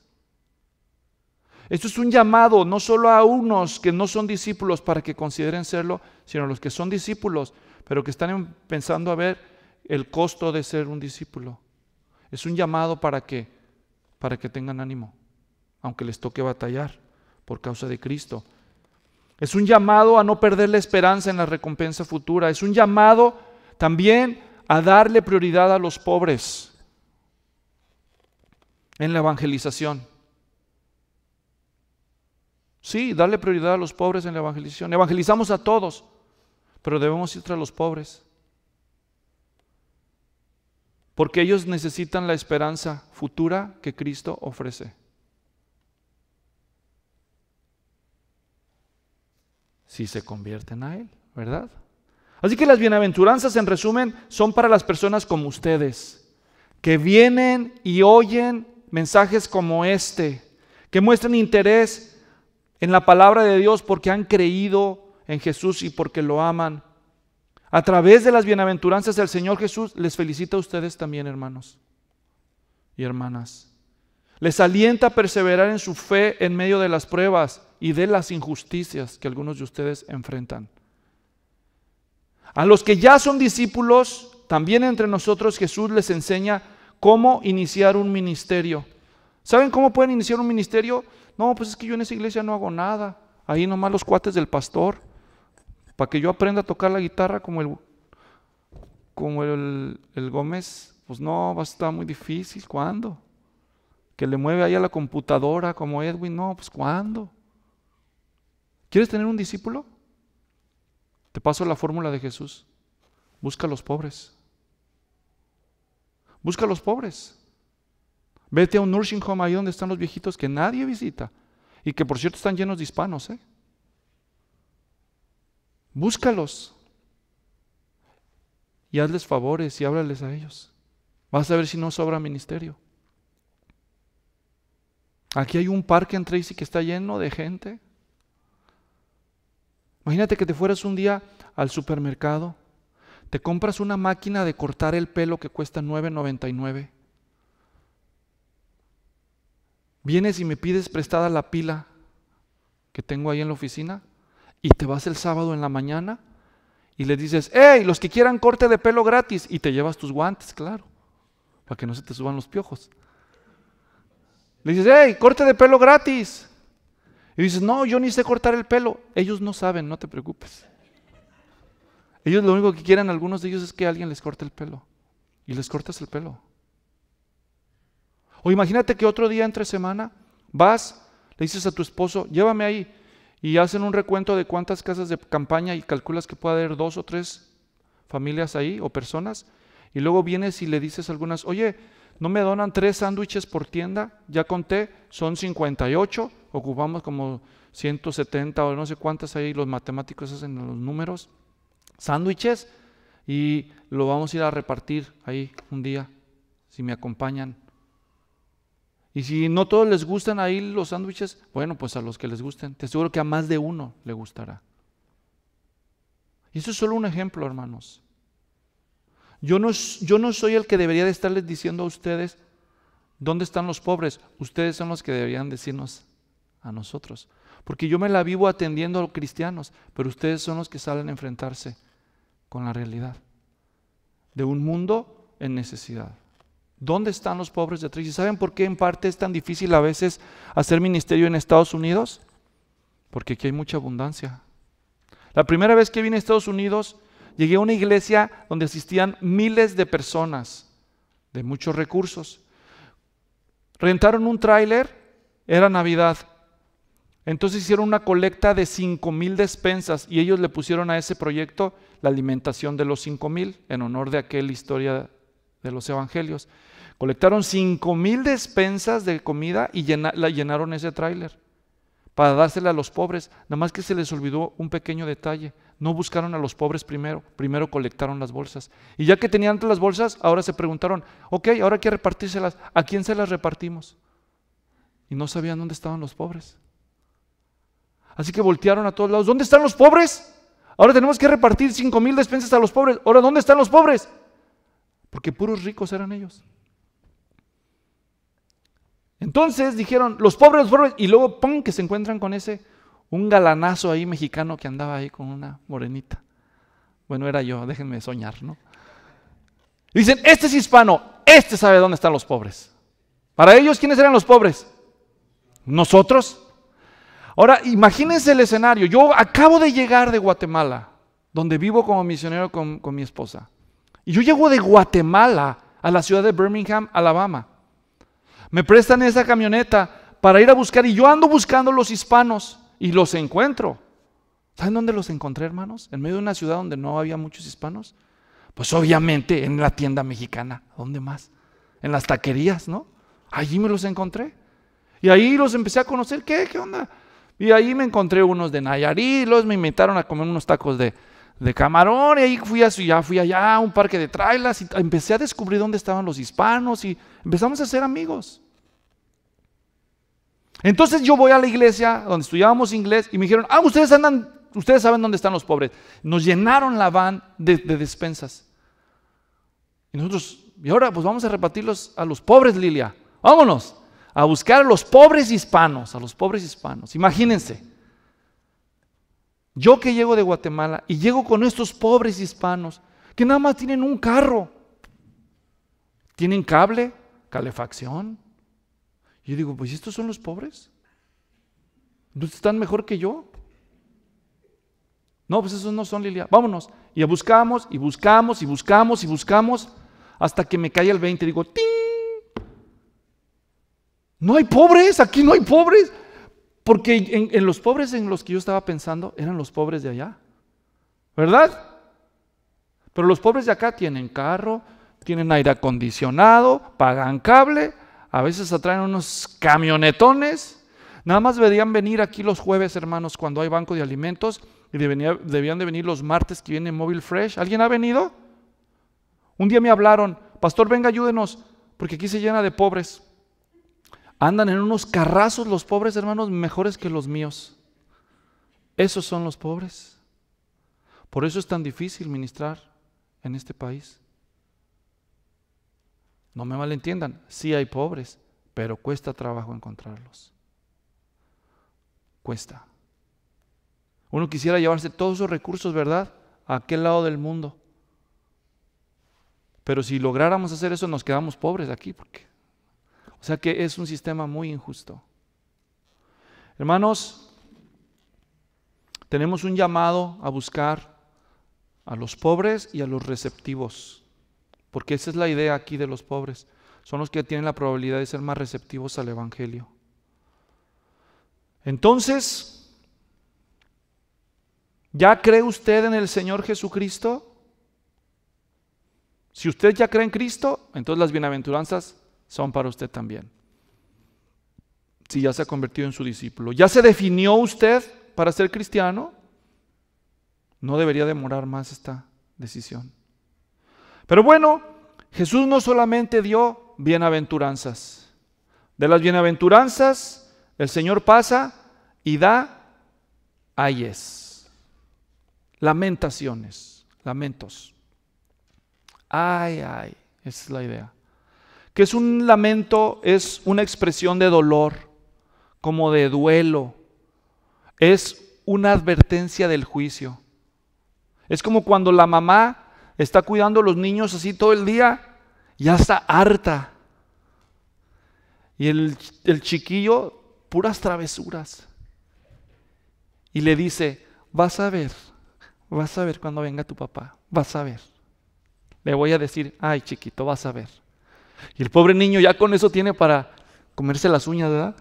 Esto es un llamado no solo a unos que no son discípulos para que consideren serlo, sino a los que son discípulos, pero que están pensando a ver el costo de ser un discípulo. Es un llamado para que para que tengan ánimo, aunque les toque batallar por causa de Cristo. Es un llamado a no perder la esperanza en la recompensa futura, es un llamado también a darle prioridad a los pobres en la evangelización. Sí, darle prioridad a los pobres en la evangelización. Evangelizamos a todos, pero debemos ir tras los pobres. Porque ellos necesitan la esperanza futura que Cristo ofrece. Si se convierten a Él, ¿verdad? Así que las bienaventuranzas, en resumen, son para las personas como ustedes, que vienen y oyen mensajes como este, que muestran interés en la palabra de Dios porque han creído en Jesús y porque lo aman. A través de las bienaventuranzas del Señor Jesús, les felicita a ustedes también, hermanos y hermanas. Les alienta a perseverar en su fe en medio de las pruebas y de las injusticias que algunos de ustedes enfrentan. A los que ya son discípulos, también entre nosotros Jesús les enseña cómo iniciar un ministerio. ¿Saben cómo pueden iniciar un ministerio? No, pues es que yo en esa iglesia no hago nada. Ahí nomás los cuates del pastor. Para que yo aprenda a tocar la guitarra como el, como el, Gómez. Pues no, va a estar muy difícil. ¿Cuándo? Que le mueve ahí a la computadora como Edwin. No, pues ¿cuándo? ¿Quieres tener un discípulo? Te paso la fórmula de Jesús. Busca a los pobres. Busca a los pobres. Vete a un nursing home ahí donde están los viejitos que nadie visita y que por cierto están llenos de hispanos. ¿eh? Búscalos y hazles favores y háblales a ellos. Vas a ver si no sobra ministerio. Aquí hay un parque en Tracy que está lleno de gente Imagínate que te fueras un día al supermercado, te compras una máquina de cortar el pelo que cuesta 9.99. Vienes y me pides prestada la pila que tengo ahí en la oficina y te vas el sábado en la mañana y le dices, hey, los que quieran corte de pelo gratis y te llevas tus guantes, claro, para que no se te suban los piojos. Le dices, hey, corte de pelo gratis. Y dices, no, yo ni sé cortar el pelo. Ellos no saben, no te preocupes. Ellos lo único que quieren, algunos de ellos, es que alguien les corte el pelo. Y les cortas el pelo. O imagínate que otro día entre semana vas, le dices a tu esposo, llévame ahí. Y hacen un recuento de cuántas casas de campaña y calculas que puede haber dos o tres familias ahí o personas. Y luego vienes y le dices a algunas, oye, ¿no me donan tres sándwiches por tienda? Ya conté, son 58 ocupamos como 170 o no sé cuántas ahí los matemáticos hacen los números, sándwiches, y lo vamos a ir a repartir ahí un día, si me acompañan. Y si no todos les gustan ahí los sándwiches, bueno, pues a los que les gusten, te aseguro que a más de uno le gustará. Y eso es solo un ejemplo, hermanos. Yo no, yo no soy el que debería de estarles diciendo a ustedes, ¿dónde están los pobres? Ustedes son los que deberían decirnos, a nosotros. Porque yo me la vivo atendiendo a los cristianos, pero ustedes son los que salen a enfrentarse con la realidad de un mundo en necesidad. ¿Dónde están los pobres de atrás? saben por qué en parte es tan difícil a veces hacer ministerio en Estados Unidos? Porque aquí hay mucha abundancia. La primera vez que vine a Estados Unidos, llegué a una iglesia donde asistían miles de personas de muchos recursos. Rentaron un tráiler, era Navidad, entonces hicieron una colecta de 5 mil despensas y ellos le pusieron a ese proyecto la alimentación de los 5 mil en honor de aquella historia de los evangelios. Colectaron 5 mil despensas de comida y la llenaron ese tráiler para dársela a los pobres. Nada más que se les olvidó un pequeño detalle. No buscaron a los pobres primero, primero colectaron las bolsas. Y ya que tenían las bolsas, ahora se preguntaron, ok, ahora hay que repartírselas. ¿A quién se las repartimos? Y no sabían dónde estaban los pobres. Así que voltearon a todos lados. ¿Dónde están los pobres? Ahora tenemos que repartir cinco mil despensas a los pobres. Ahora, ¿dónde están los pobres? Porque puros ricos eran ellos. Entonces dijeron, los pobres, los pobres, y luego, ¡pum!, que se encuentran con ese, un galanazo ahí mexicano que andaba ahí con una morenita. Bueno, era yo, déjenme soñar, ¿no? dicen, este es hispano, este sabe dónde están los pobres. Para ellos, ¿quiénes eran los pobres? Nosotros. Ahora, imagínense el escenario. Yo acabo de llegar de Guatemala, donde vivo como misionero con, mi esposa. Y yo llego de Guatemala a la ciudad de Birmingham, Alabama. Me prestan esa camioneta para ir a buscar y yo ando buscando los hispanos y los encuentro. ¿Saben dónde los encontré, hermanos? En medio de una ciudad donde no había muchos hispanos. Pues obviamente en la tienda mexicana, ¿dónde más? En las taquerías, ¿no? Allí me los encontré. Y ahí los empecé a conocer. ¿Qué? ¿Qué onda? Y ahí me encontré unos de Nayarit, los me invitaron a comer unos tacos de, de camarón, y ahí fui, a, ya fui allá a un parque de trailas, y empecé a descubrir dónde estaban los hispanos, y empezamos a ser amigos. Entonces yo voy a la iglesia donde estudiábamos inglés, y me dijeron, ah, ustedes andan, ustedes saben dónde están los pobres. Nos llenaron la van de, de despensas. Y nosotros, y ahora pues vamos a repartirlos a los pobres, Lilia, vámonos a buscar a los pobres hispanos, a los pobres hispanos. Imagínense, yo que llego de Guatemala y llego con estos pobres hispanos que nada más tienen un carro, tienen cable, calefacción. Yo digo, pues estos son los pobres. ¿No están mejor que yo? No, pues esos no son Lilia. Vámonos. Y buscamos, y buscamos, y buscamos, y buscamos, hasta que me cae el 20 y digo, ¡ting! No hay pobres, aquí no hay pobres. Porque en, los pobres en los que yo estaba pensando eran los pobres de allá. ¿Verdad? Pero los pobres de acá tienen carro, tienen aire acondicionado, pagan cable, a veces atraen unos camionetones. Nada más deberían venir aquí los jueves, hermanos, cuando hay banco de alimentos. Y debían, debían de venir los martes que viene Mobile Fresh. ¿Alguien ha venido? Un día me hablaron, pastor, venga, ayúdenos, porque aquí se llena de pobres. Andan en unos carrazos los pobres, hermanos, mejores que los míos. Esos son los pobres. Por eso es tan difícil ministrar en este país. No me malentiendan, sí hay pobres, pero cuesta trabajo encontrarlos. Cuesta. Uno quisiera llevarse todos esos recursos, ¿verdad? A aquel lado del mundo. Pero si lográramos hacer eso, nos quedamos pobres aquí, porque o sea que es un sistema muy injusto. Hermanos, tenemos un llamado a buscar a los pobres y a los receptivos, porque esa es la idea aquí de los pobres. Son los que tienen la probabilidad de ser más receptivos al Evangelio. Entonces, ¿ya cree usted en el Señor Jesucristo? Si usted ya cree en Cristo, entonces las bienaventuranzas son para usted también. Si ya se ha convertido en su discípulo, ya se definió usted para ser cristiano, no debería demorar más esta decisión. Pero bueno, Jesús no solamente dio bienaventuranzas. De las bienaventuranzas, el Señor pasa y da ayes, lamentaciones, lamentos. Ay, ay, esa es la idea que es un lamento, es una expresión de dolor, como de duelo, es una advertencia del juicio. Es como cuando la mamá está cuidando a los niños así todo el día, ya está harta. Y el, el chiquillo, puras travesuras. Y le dice, vas a ver, vas a ver cuando venga tu papá, vas a ver. Le voy a decir, ay chiquito, vas a ver. Y el pobre niño ya con eso tiene para comerse las uñas, ¿verdad?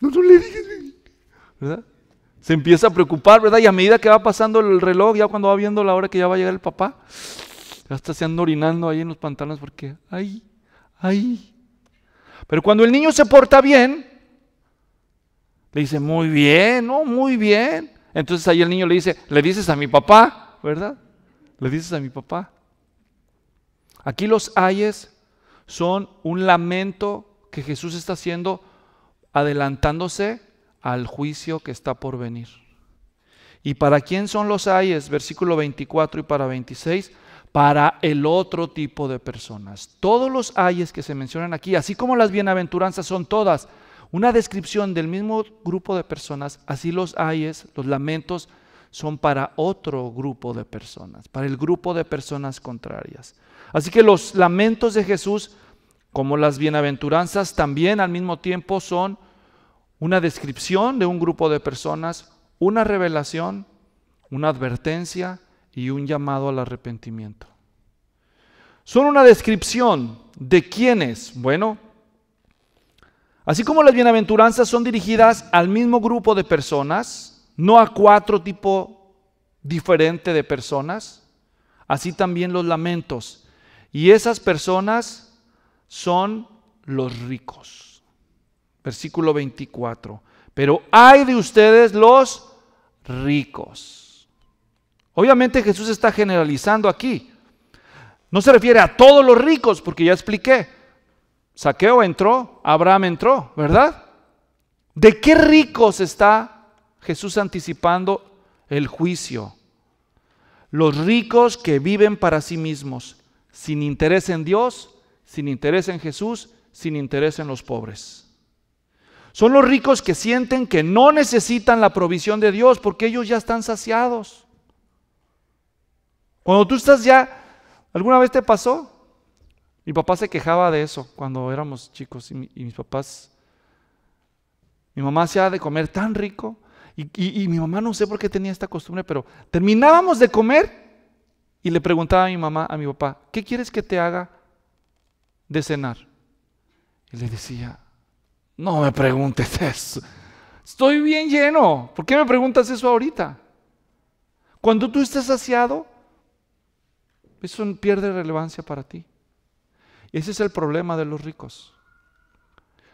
No, no le digas, ¿verdad? Se empieza a preocupar, ¿verdad? Y a medida que va pasando el reloj, ya cuando va viendo la hora que ya va a llegar el papá, está se anda orinando ahí en los pantalones porque, ay, ay. Pero cuando el niño se porta bien, le dice, muy bien, no, muy bien. Entonces ahí el niño le dice, le dices a mi papá, ¿verdad? Le dices a mi papá. Aquí los ayes son un lamento que Jesús está haciendo adelantándose al juicio que está por venir. ¿Y para quién son los ayes? Versículo 24 y para 26, para el otro tipo de personas. Todos los ayes que se mencionan aquí, así como las bienaventuranzas son todas una descripción del mismo grupo de personas, así los ayes, los lamentos, son para otro grupo de personas, para el grupo de personas contrarias. Así que los lamentos de Jesús, como las bienaventuranzas, también al mismo tiempo son una descripción de un grupo de personas, una revelación, una advertencia y un llamado al arrepentimiento. Son una descripción de quiénes, bueno, así como las bienaventuranzas son dirigidas al mismo grupo de personas, no a cuatro tipos diferentes de personas, así también los lamentos. Y esas personas son los ricos. Versículo 24. Pero hay de ustedes los ricos. Obviamente Jesús está generalizando aquí. No se refiere a todos los ricos, porque ya expliqué. Saqueo entró, Abraham entró, ¿verdad? ¿De qué ricos está Jesús anticipando el juicio. Los ricos que viven para sí mismos, sin interés en Dios, sin interés en Jesús, sin interés en los pobres. Son los ricos que sienten que no necesitan la provisión de Dios porque ellos ya están saciados. Cuando tú estás ya, ¿alguna vez te pasó? Mi papá se quejaba de eso cuando éramos chicos y, mis papás, mi mamá se ha de comer tan rico y, mi mamá no sé por qué tenía esta costumbre, pero terminábamos de comer y le preguntaba a mi mamá, a mi papá, ¿qué quieres que te haga de cenar? Y le decía, no me preguntes eso. Estoy bien lleno. ¿Por qué me preguntas eso ahorita? Cuando tú estés saciado, eso pierde relevancia para ti. Ese es el problema de los ricos.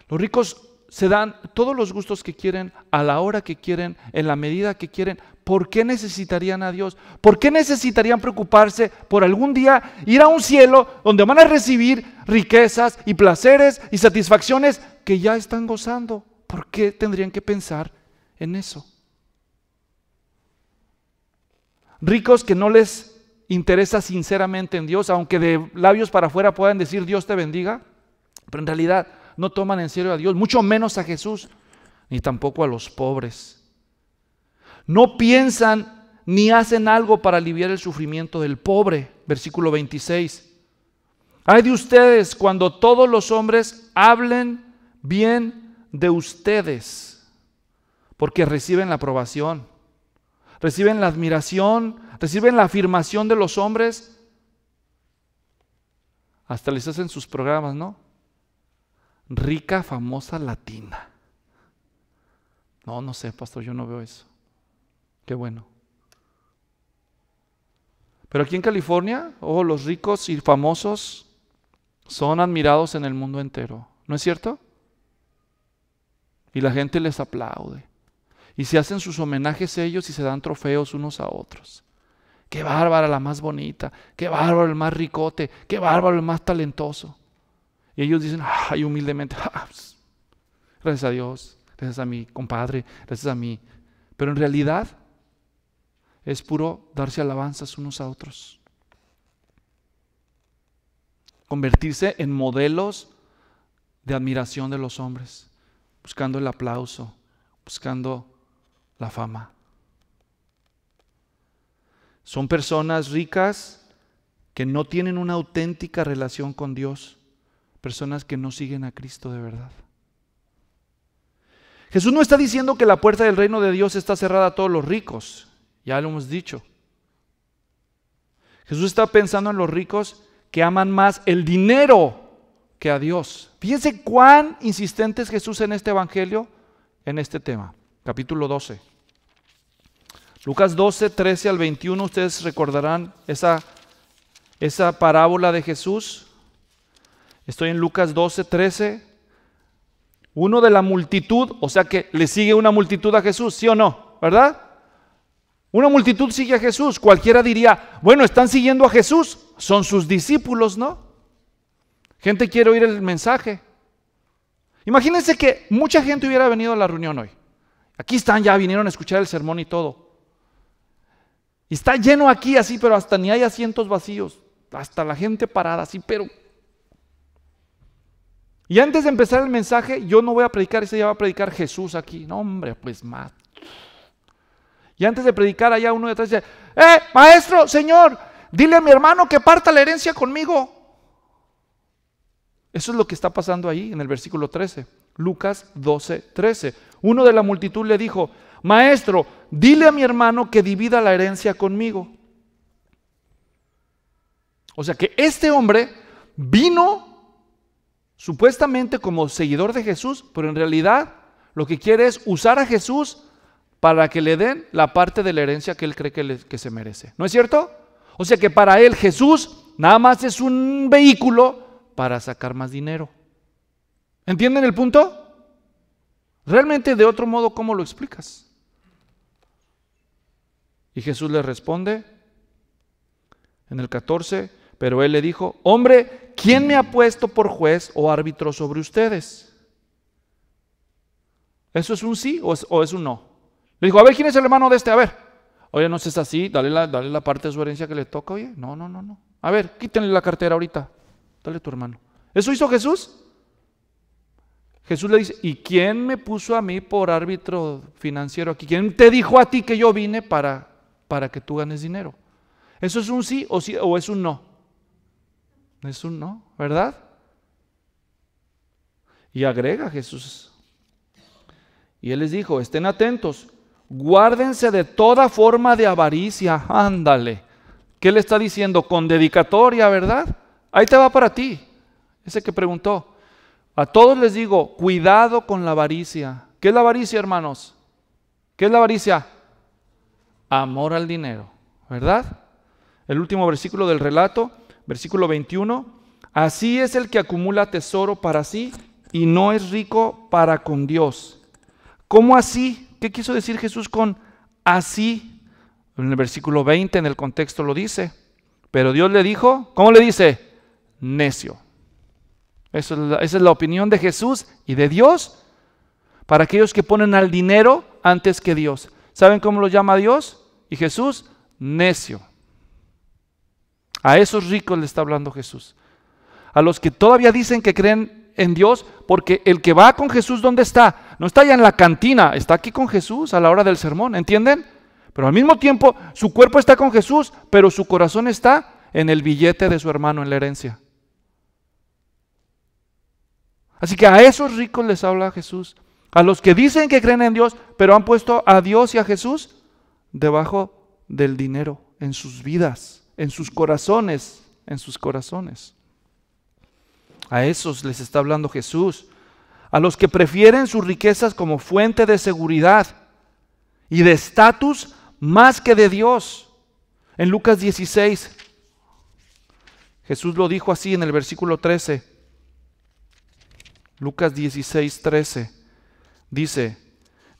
Los ricos se dan todos los gustos que quieren, a la hora que quieren, en la medida que quieren. ¿Por qué necesitarían a Dios? ¿Por qué necesitarían preocuparse por algún día ir a un cielo donde van a recibir riquezas y placeres y satisfacciones que ya están gozando? ¿Por qué tendrían que pensar en eso? Ricos que no les interesa sinceramente en Dios, aunque de labios para afuera puedan decir Dios te bendiga, pero en realidad no toman en serio a Dios, mucho menos a Jesús, ni tampoco a los pobres. No piensan ni hacen algo para aliviar el sufrimiento del pobre. Versículo 26. Hay de ustedes cuando todos los hombres hablen bien de ustedes, porque reciben la aprobación, reciben la admiración, reciben la afirmación de los hombres. Hasta les hacen sus programas, ¿no? rica, famosa latina. No, no sé, pastor, yo no veo eso. Qué bueno. Pero aquí en California, oh, los ricos y famosos son admirados en el mundo entero, ¿no es cierto? Y la gente les aplaude. Y se hacen sus homenajes ellos y se dan trofeos unos a otros. Qué bárbara la más bonita, qué bárbaro el más ricote, qué bárbaro el más talentoso. Y ellos dicen, ay, ah, humildemente, ah, pues, gracias a Dios, gracias a mi compadre, gracias a mí. Pero en realidad es puro darse alabanzas unos a otros. Convertirse en modelos de admiración de los hombres, buscando el aplauso, buscando la fama. Son personas ricas que no tienen una auténtica relación con Dios personas que no siguen a Cristo de verdad. Jesús no está diciendo que la puerta del reino de Dios está cerrada a todos los ricos, ya lo hemos dicho. Jesús está pensando en los ricos que aman más el dinero que a Dios. Fíjense cuán insistente es Jesús en este Evangelio, en este tema. Capítulo 12. Lucas 12, 13 al 21, ustedes recordarán esa, esa parábola de Jesús Estoy en Lucas 12, 13. Uno de la multitud, o sea que le sigue una multitud a Jesús, ¿sí o no? ¿Verdad? Una multitud sigue a Jesús. Cualquiera diría, bueno, están siguiendo a Jesús. Son sus discípulos, ¿no? Gente quiere oír el mensaje. Imagínense que mucha gente hubiera venido a la reunión hoy. Aquí están, ya vinieron a escuchar el sermón y todo. Y está lleno aquí así, pero hasta ni hay asientos vacíos. Hasta la gente parada así, pero y antes de empezar el mensaje, yo no voy a predicar, ese ya va a predicar Jesús aquí. No, hombre, pues más. Y antes de predicar, allá uno de detrás dice, ¡eh, maestro, señor! Dile a mi hermano que parta la herencia conmigo. Eso es lo que está pasando ahí en el versículo 13. Lucas 12, 13. Uno de la multitud le dijo, Maestro, dile a mi hermano que divida la herencia conmigo. O sea que este hombre vino supuestamente como seguidor de Jesús, pero en realidad lo que quiere es usar a Jesús para que le den la parte de la herencia que él cree que, se merece. ¿No es cierto? O sea que para él Jesús nada más es un vehículo para sacar más dinero. ¿Entienden el punto? Realmente de otro modo, ¿cómo lo explicas? Y Jesús le responde en el 14, pero él le dijo, hombre, ¿quién me ha puesto por juez o árbitro sobre ustedes? ¿Eso es un sí o es, un no? Le dijo, a ver, ¿quién es el hermano de este? A ver. Oye, no seas así, dale la, dale la parte de su herencia que le toca, oye. No, no, no, no. A ver, quítenle la cartera ahorita. Dale tu hermano. ¿Eso hizo Jesús? Jesús le dice, ¿y quién me puso a mí por árbitro financiero aquí? ¿Quién te dijo a ti que yo vine para, para que tú ganes dinero? ¿Eso es un sí o, sí o es un no? Es un no, ¿verdad? Y agrega Jesús. Y él les dijo, estén atentos, guárdense de toda forma de avaricia, ándale. ¿Qué le está diciendo? Con dedicatoria, ¿verdad? Ahí te va para ti. Ese que preguntó. A todos les digo, cuidado con la avaricia. ¿Qué es la avaricia, hermanos? ¿Qué es la avaricia? Amor al dinero, ¿verdad? El último versículo del relato versículo 21, así es el que acumula tesoro para sí y no es rico para con Dios. ¿Cómo así? ¿Qué quiso decir Jesús con así? En el versículo 20, en el contexto lo dice. Pero Dios le dijo, ¿cómo le dice? Necio. esa es la opinión de Jesús y de Dios para aquellos que ponen al dinero antes que Dios. ¿Saben cómo lo llama Dios? Y Jesús, necio. A esos ricos le está hablando Jesús. A los que todavía dicen que creen en Dios, porque el que va con Jesús, ¿dónde está? No está allá en la cantina, está aquí con Jesús a la hora del sermón, ¿entienden? Pero al mismo tiempo, su cuerpo está con Jesús, pero su corazón está en el billete de su hermano, en la herencia. Así que a esos ricos les habla Jesús, a los que dicen que creen en Dios, pero han puesto a Dios y a Jesús debajo del dinero en sus vidas en sus corazones, en sus corazones. A esos les está hablando Jesús, a los que prefieren sus riquezas como fuente de seguridad y de estatus más que de Dios. En Lucas 16, Jesús lo dijo así en el versículo 13. Lucas 16, 13. Dice,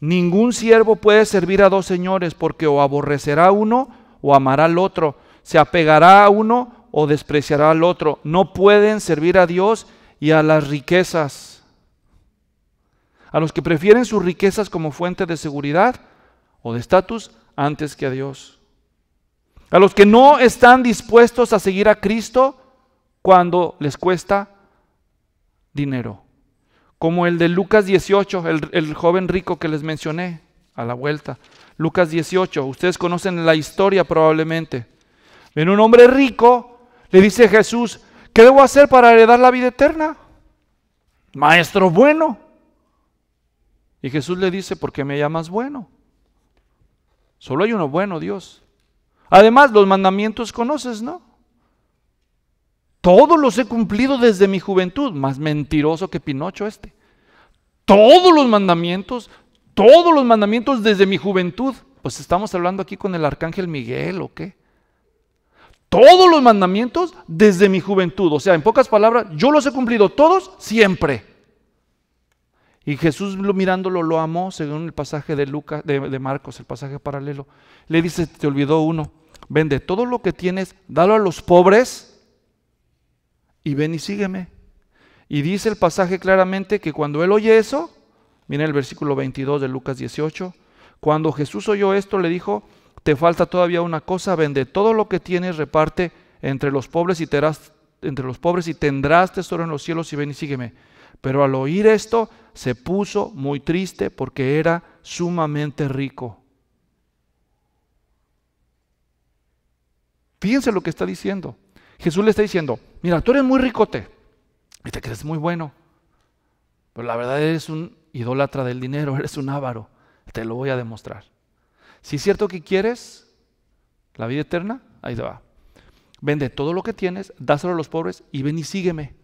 ningún siervo puede servir a dos señores porque o aborrecerá uno o amará al otro se apegará a uno o despreciará al otro. No pueden servir a Dios y a las riquezas. A los que prefieren sus riquezas como fuente de seguridad o de estatus antes que a Dios. A los que no están dispuestos a seguir a Cristo cuando les cuesta dinero. Como el de Lucas 18, el, joven rico que les mencioné a la vuelta. Lucas 18, ustedes conocen la historia probablemente. Viene un hombre rico, le dice Jesús, ¿qué debo hacer para heredar la vida eterna? Maestro bueno. Y Jesús le dice, ¿por qué me llamas bueno? Solo hay uno bueno, Dios. Además, los mandamientos conoces, ¿no? Todos los he cumplido desde mi juventud, más mentiroso que Pinocho este. Todos los mandamientos, todos los mandamientos desde mi juventud. Pues estamos hablando aquí con el arcángel Miguel, ¿o qué? todos los mandamientos desde mi juventud. O sea, en pocas palabras, yo los he cumplido todos siempre. Y Jesús mirándolo lo amó, según el pasaje de, Lucas, de, Marcos, el pasaje paralelo. Le dice, te olvidó uno, vende todo lo que tienes, dalo a los pobres y ven y sígueme. Y dice el pasaje claramente que cuando él oye eso, mira el versículo 22 de Lucas 18, cuando Jesús oyó esto le dijo, te falta todavía una cosa, vende todo lo que tienes, reparte entre los pobres y, entre los pobres y tendrás tesoro en los cielos y ven y sígueme. Pero al oír esto se puso muy triste porque era sumamente rico. Fíjense lo que está diciendo. Jesús le está diciendo, mira, tú eres muy ricote y te crees muy bueno, pero la verdad eres un idólatra del dinero, eres un avaro, te lo voy a demostrar. Si es cierto que quieres la vida eterna, ahí te va. Vende todo lo que tienes, dáselo a los pobres y ven y sígueme.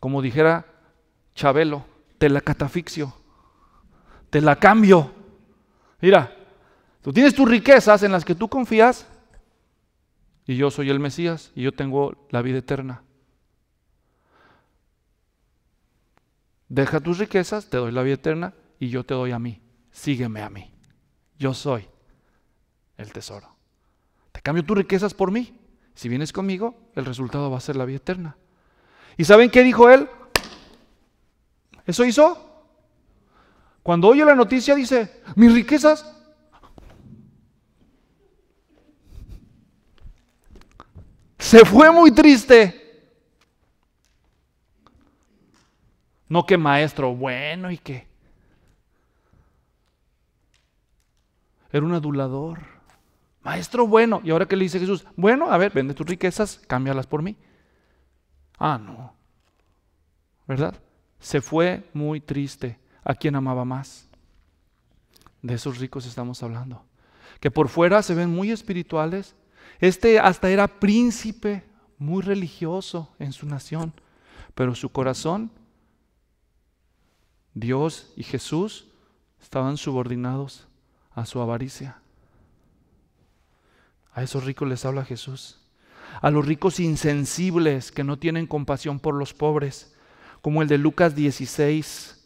Como dijera Chabelo, te la catafixio, te la cambio. Mira, tú tienes tus riquezas en las que tú confías y yo soy el Mesías y yo tengo la vida eterna. Deja tus riquezas, te doy la vida eterna y yo te doy a mí. Sígueme a mí yo soy el tesoro. Te cambio tus riquezas por mí. Si vienes conmigo, el resultado va a ser la vida eterna. ¿Y saben qué dijo él? ¿Eso hizo? Cuando oye la noticia dice, mis riquezas. Se fue muy triste. No que maestro, bueno y que Era un adulador. Maestro bueno. ¿Y ahora que le dice Jesús? Bueno, a ver, vende tus riquezas, cámbialas por mí. Ah, no. ¿Verdad? Se fue muy triste a quien amaba más. De esos ricos estamos hablando. Que por fuera se ven muy espirituales. Este hasta era príncipe, muy religioso en su nación. Pero su corazón, Dios y Jesús estaban subordinados a su avaricia. A esos ricos les habla Jesús. A los ricos insensibles que no tienen compasión por los pobres, como el de Lucas 16,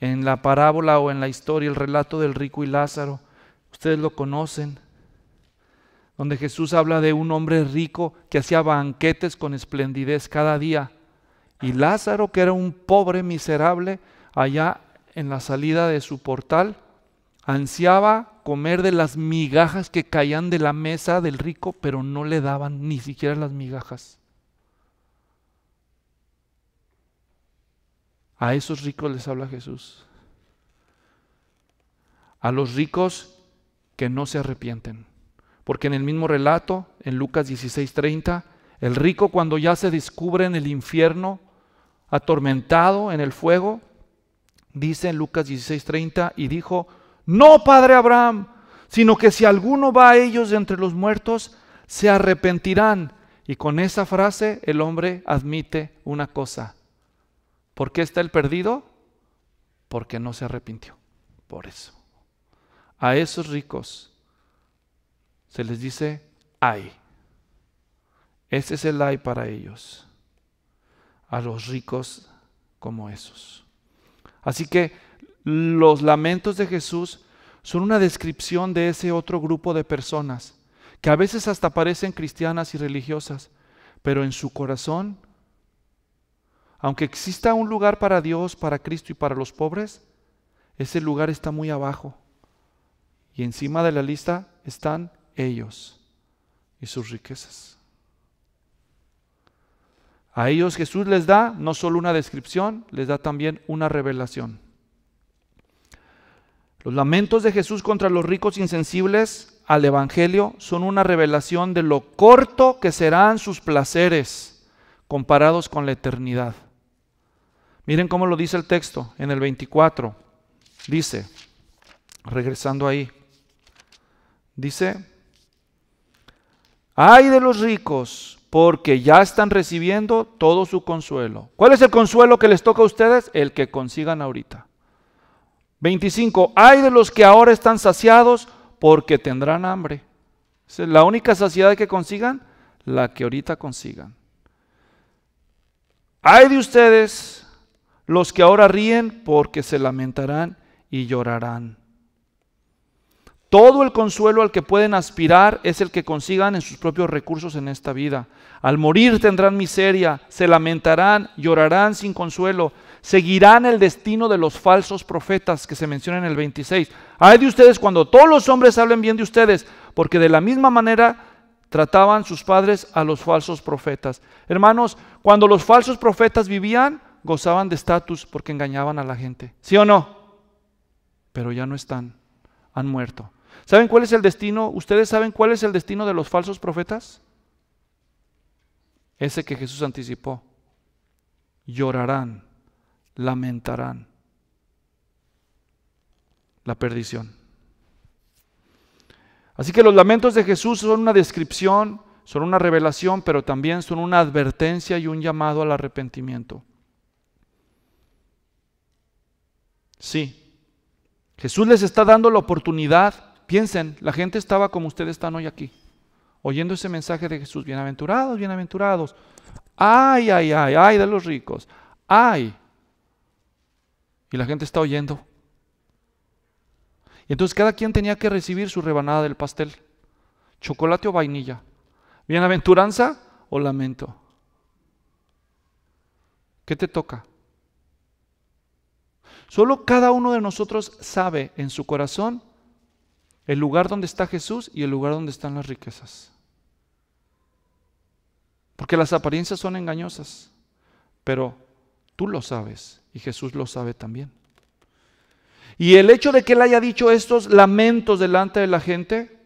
en la parábola o en la historia, el relato del rico y Lázaro. Ustedes lo conocen, donde Jesús habla de un hombre rico que hacía banquetes con esplendidez cada día, y Lázaro, que era un pobre miserable, allá en la salida de su portal, Ansiaba comer de las migajas que caían de la mesa del rico, pero no le daban ni siquiera las migajas. A esos ricos les habla Jesús. A los ricos que no se arrepienten. Porque en el mismo relato, en Lucas 16:30, el rico cuando ya se descubre en el infierno, atormentado en el fuego, dice en Lucas 16:30, y dijo, no, padre Abraham, sino que si alguno va a ellos de entre los muertos, se arrepentirán. Y con esa frase el hombre admite una cosa. ¿Por qué está el perdido? Porque no se arrepintió. Por eso. A esos ricos se les dice ay. Ese es el ay para ellos. A los ricos como esos. Así que los lamentos de Jesús son una descripción de ese otro grupo de personas, que a veces hasta parecen cristianas y religiosas, pero en su corazón, aunque exista un lugar para Dios, para Cristo y para los pobres, ese lugar está muy abajo. Y encima de la lista están ellos y sus riquezas. A ellos Jesús les da no solo una descripción, les da también una revelación. Los lamentos de Jesús contra los ricos insensibles al Evangelio son una revelación de lo corto que serán sus placeres comparados con la eternidad. Miren cómo lo dice el texto en el 24. Dice, regresando ahí, dice, ay de los ricos, porque ya están recibiendo todo su consuelo. ¿Cuál es el consuelo que les toca a ustedes? El que consigan ahorita. 25. Hay de los que ahora están saciados porque tendrán hambre. La única saciedad que consigan, la que ahorita consigan. Hay de ustedes los que ahora ríen porque se lamentarán y llorarán. Todo el consuelo al que pueden aspirar es el que consigan en sus propios recursos en esta vida. Al morir tendrán miseria, se lamentarán, llorarán sin consuelo seguirán el destino de los falsos profetas que se menciona en el 26. Hay de ustedes cuando todos los hombres hablen bien de ustedes, porque de la misma manera trataban sus padres a los falsos profetas. Hermanos, cuando los falsos profetas vivían, gozaban de estatus porque engañaban a la gente. ¿Sí o no? Pero ya no están, han muerto. ¿Saben cuál es el destino? ¿Ustedes saben cuál es el destino de los falsos profetas? Ese que Jesús anticipó. Llorarán lamentarán la perdición. Así que los lamentos de Jesús son una descripción, son una revelación, pero también son una advertencia y un llamado al arrepentimiento. Sí, Jesús les está dando la oportunidad. Piensen, la gente estaba como ustedes están hoy aquí, oyendo ese mensaje de Jesús, bienaventurados, bienaventurados. Ay, ay, ay, ay de los ricos. Ay, y la gente está oyendo. Y entonces cada quien tenía que recibir su rebanada del pastel. Chocolate o vainilla. Bienaventuranza o lamento. ¿Qué te toca? Solo cada uno de nosotros sabe en su corazón el lugar donde está Jesús y el lugar donde están las riquezas. Porque las apariencias son engañosas, pero tú lo sabes y Jesús lo sabe también. Y el hecho de que él haya dicho estos lamentos delante de la gente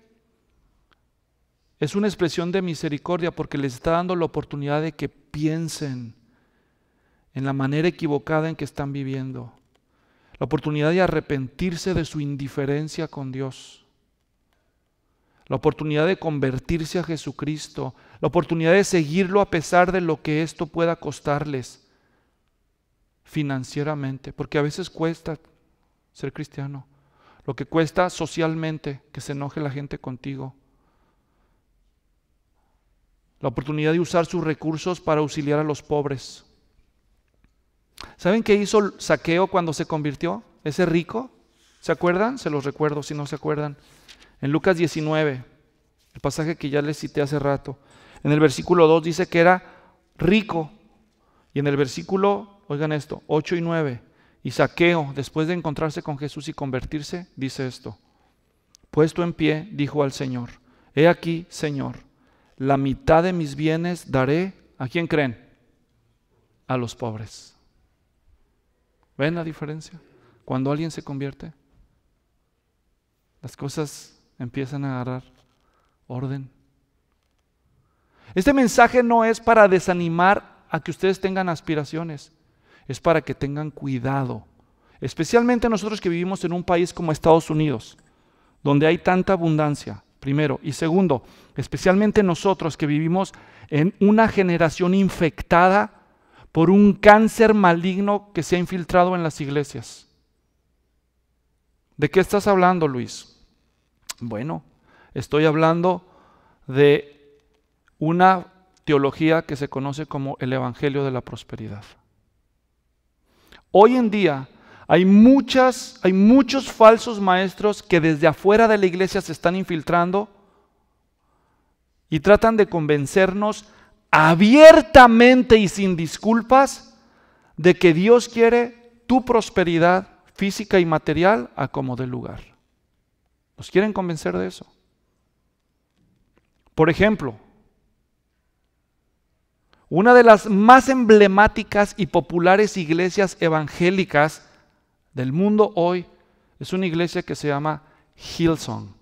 es una expresión de misericordia porque les está dando la oportunidad de que piensen en la manera equivocada en que están viviendo. La oportunidad de arrepentirse de su indiferencia con Dios. La oportunidad de convertirse a Jesucristo. La oportunidad de seguirlo a pesar de lo que esto pueda costarles financieramente, porque a veces cuesta ser cristiano, lo que cuesta socialmente que se enoje la gente contigo, la oportunidad de usar sus recursos para auxiliar a los pobres. ¿Saben qué hizo Saqueo cuando se convirtió? Ese rico, ¿se acuerdan? Se los recuerdo si no se acuerdan. En Lucas 19, el pasaje que ya les cité hace rato, en el versículo 2 dice que era rico y en el versículo oigan esto, 8 y 9, y Saqueo, después de encontrarse con Jesús y convertirse, dice esto, puesto en pie, dijo al Señor, he aquí, Señor, la mitad de mis bienes daré, ¿a quién creen? A los pobres. ¿Ven la diferencia? Cuando alguien se convierte, las cosas empiezan a agarrar orden. Este mensaje no es para desanimar a que ustedes tengan aspiraciones es para que tengan cuidado. Especialmente nosotros que vivimos en un país como Estados Unidos, donde hay tanta abundancia, primero. Y segundo, especialmente nosotros que vivimos en una generación infectada por un cáncer maligno que se ha infiltrado en las iglesias. ¿De qué estás hablando, Luis? Bueno, estoy hablando de una teología que se conoce como el Evangelio de la Prosperidad. Hoy en día hay, muchos falsos maestros que desde afuera de la iglesia se están infiltrando y tratan de convencernos abiertamente y sin disculpas de que Dios quiere tu prosperidad física y material a como del lugar. Nos quieren convencer de eso. Por ejemplo, una de las más emblemáticas y populares iglesias evangélicas del mundo hoy es una iglesia que se llama Hillsong,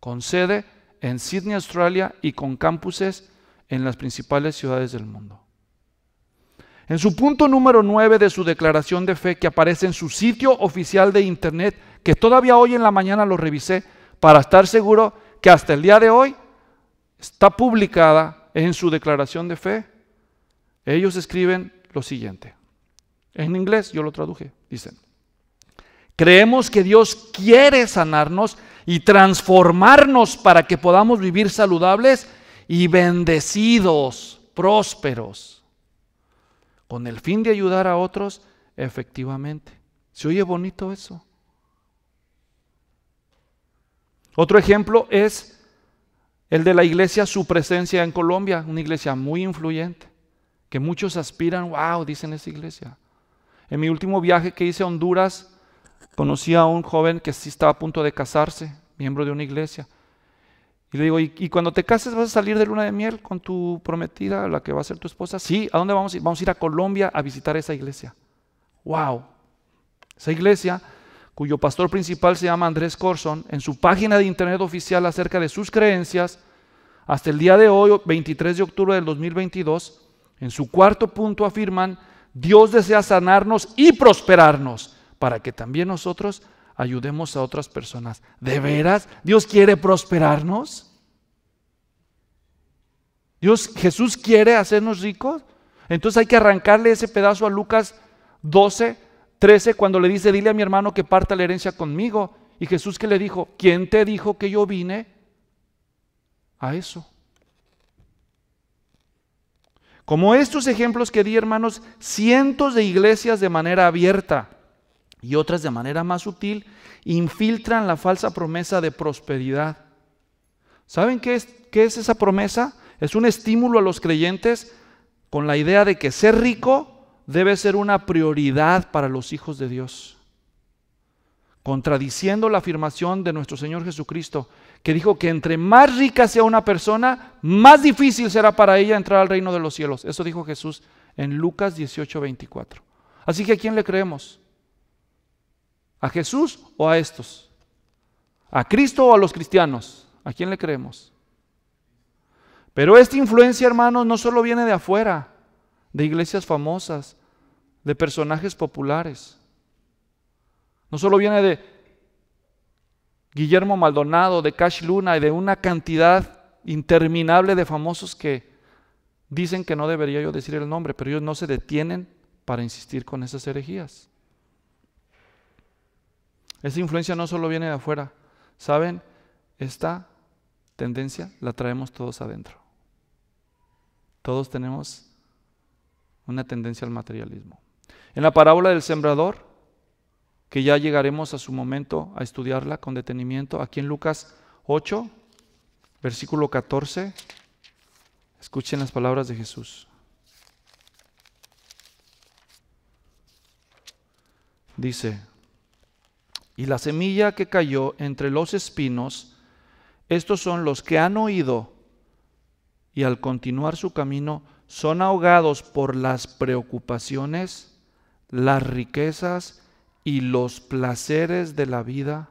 con sede en Sydney, Australia y con campuses en las principales ciudades del mundo. En su punto número 9 de su declaración de fe que aparece en su sitio oficial de internet, que todavía hoy en la mañana lo revisé para estar seguro que hasta el día de hoy está publicada en su declaración de fe, ellos escriben lo siguiente. En inglés yo lo traduje. Dicen, creemos que Dios quiere sanarnos y transformarnos para que podamos vivir saludables y bendecidos, prósperos, con el fin de ayudar a otros efectivamente. ¿Se oye bonito eso? Otro ejemplo es el de la iglesia, su presencia en Colombia, una iglesia muy influyente, que muchos aspiran, wow, dicen esa iglesia. En mi último viaje que hice a Honduras, conocí a un joven que sí estaba a punto de casarse, miembro de una iglesia. Y le digo, ¿y, cuando te cases vas a salir de luna de miel con tu prometida, la que va a ser tu esposa? Sí, ¿a dónde vamos? Vamos a ir a Colombia a visitar esa iglesia. ¡Wow! Esa iglesia cuyo pastor principal se llama Andrés Corson, en su página de internet oficial acerca de sus creencias, hasta el día de hoy, 23 de octubre del 2022, en su cuarto punto afirman, Dios desea sanarnos y prosperarnos para que también nosotros ayudemos a otras personas. ¿De veras? ¿Dios quiere prosperarnos? ¿Dios, Jesús quiere hacernos ricos? Entonces hay que arrancarle ese pedazo a Lucas 12, 13 cuando le dice, dile a mi hermano que parta la herencia conmigo. Y Jesús que le dijo, ¿quién te dijo que yo vine a eso? Como estos ejemplos que di, hermanos, cientos de iglesias de manera abierta y otras de manera más sutil infiltran la falsa promesa de prosperidad. ¿Saben qué es, qué es esa promesa? Es un estímulo a los creyentes con la idea de que ser rico debe ser una prioridad para los hijos de Dios. Contradiciendo la afirmación de nuestro Señor Jesucristo, que dijo que entre más rica sea una persona, más difícil será para ella entrar al reino de los cielos. Eso dijo Jesús en Lucas 18, 24. Así que ¿a quién le creemos? ¿A Jesús o a estos? ¿A Cristo o a los cristianos? ¿A quién le creemos? Pero esta influencia, hermanos, no solo viene de afuera de iglesias famosas, de personajes populares. No solo viene de Guillermo Maldonado, de Cash Luna y de una cantidad interminable de famosos que dicen que no debería yo decir el nombre, pero ellos no se detienen para insistir con esas herejías. Esa influencia no solo viene de afuera, ¿saben? Esta tendencia la traemos todos adentro. Todos tenemos una tendencia al materialismo. En la parábola del sembrador, que ya llegaremos a su momento a estudiarla con detenimiento, aquí en Lucas 8, versículo 14, escuchen las palabras de Jesús. Dice, y la semilla que cayó entre los espinos, estos son los que han oído y al continuar su camino son ahogados por las preocupaciones, las riquezas y los placeres de la vida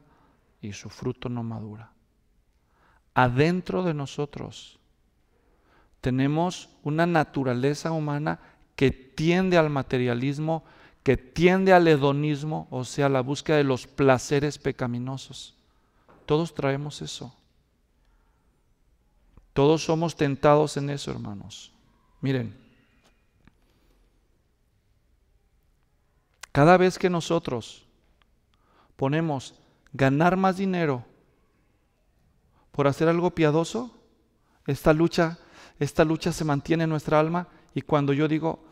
y su fruto no madura. Adentro de nosotros tenemos una naturaleza humana que tiende al materialismo, que tiende al hedonismo, o sea, la búsqueda de los placeres pecaminosos. Todos traemos eso. Todos somos tentados en eso, hermanos. Miren, cada vez que nosotros ponemos ganar más dinero por hacer algo piadoso, esta lucha, esta lucha se mantiene en nuestra alma y cuando yo digo,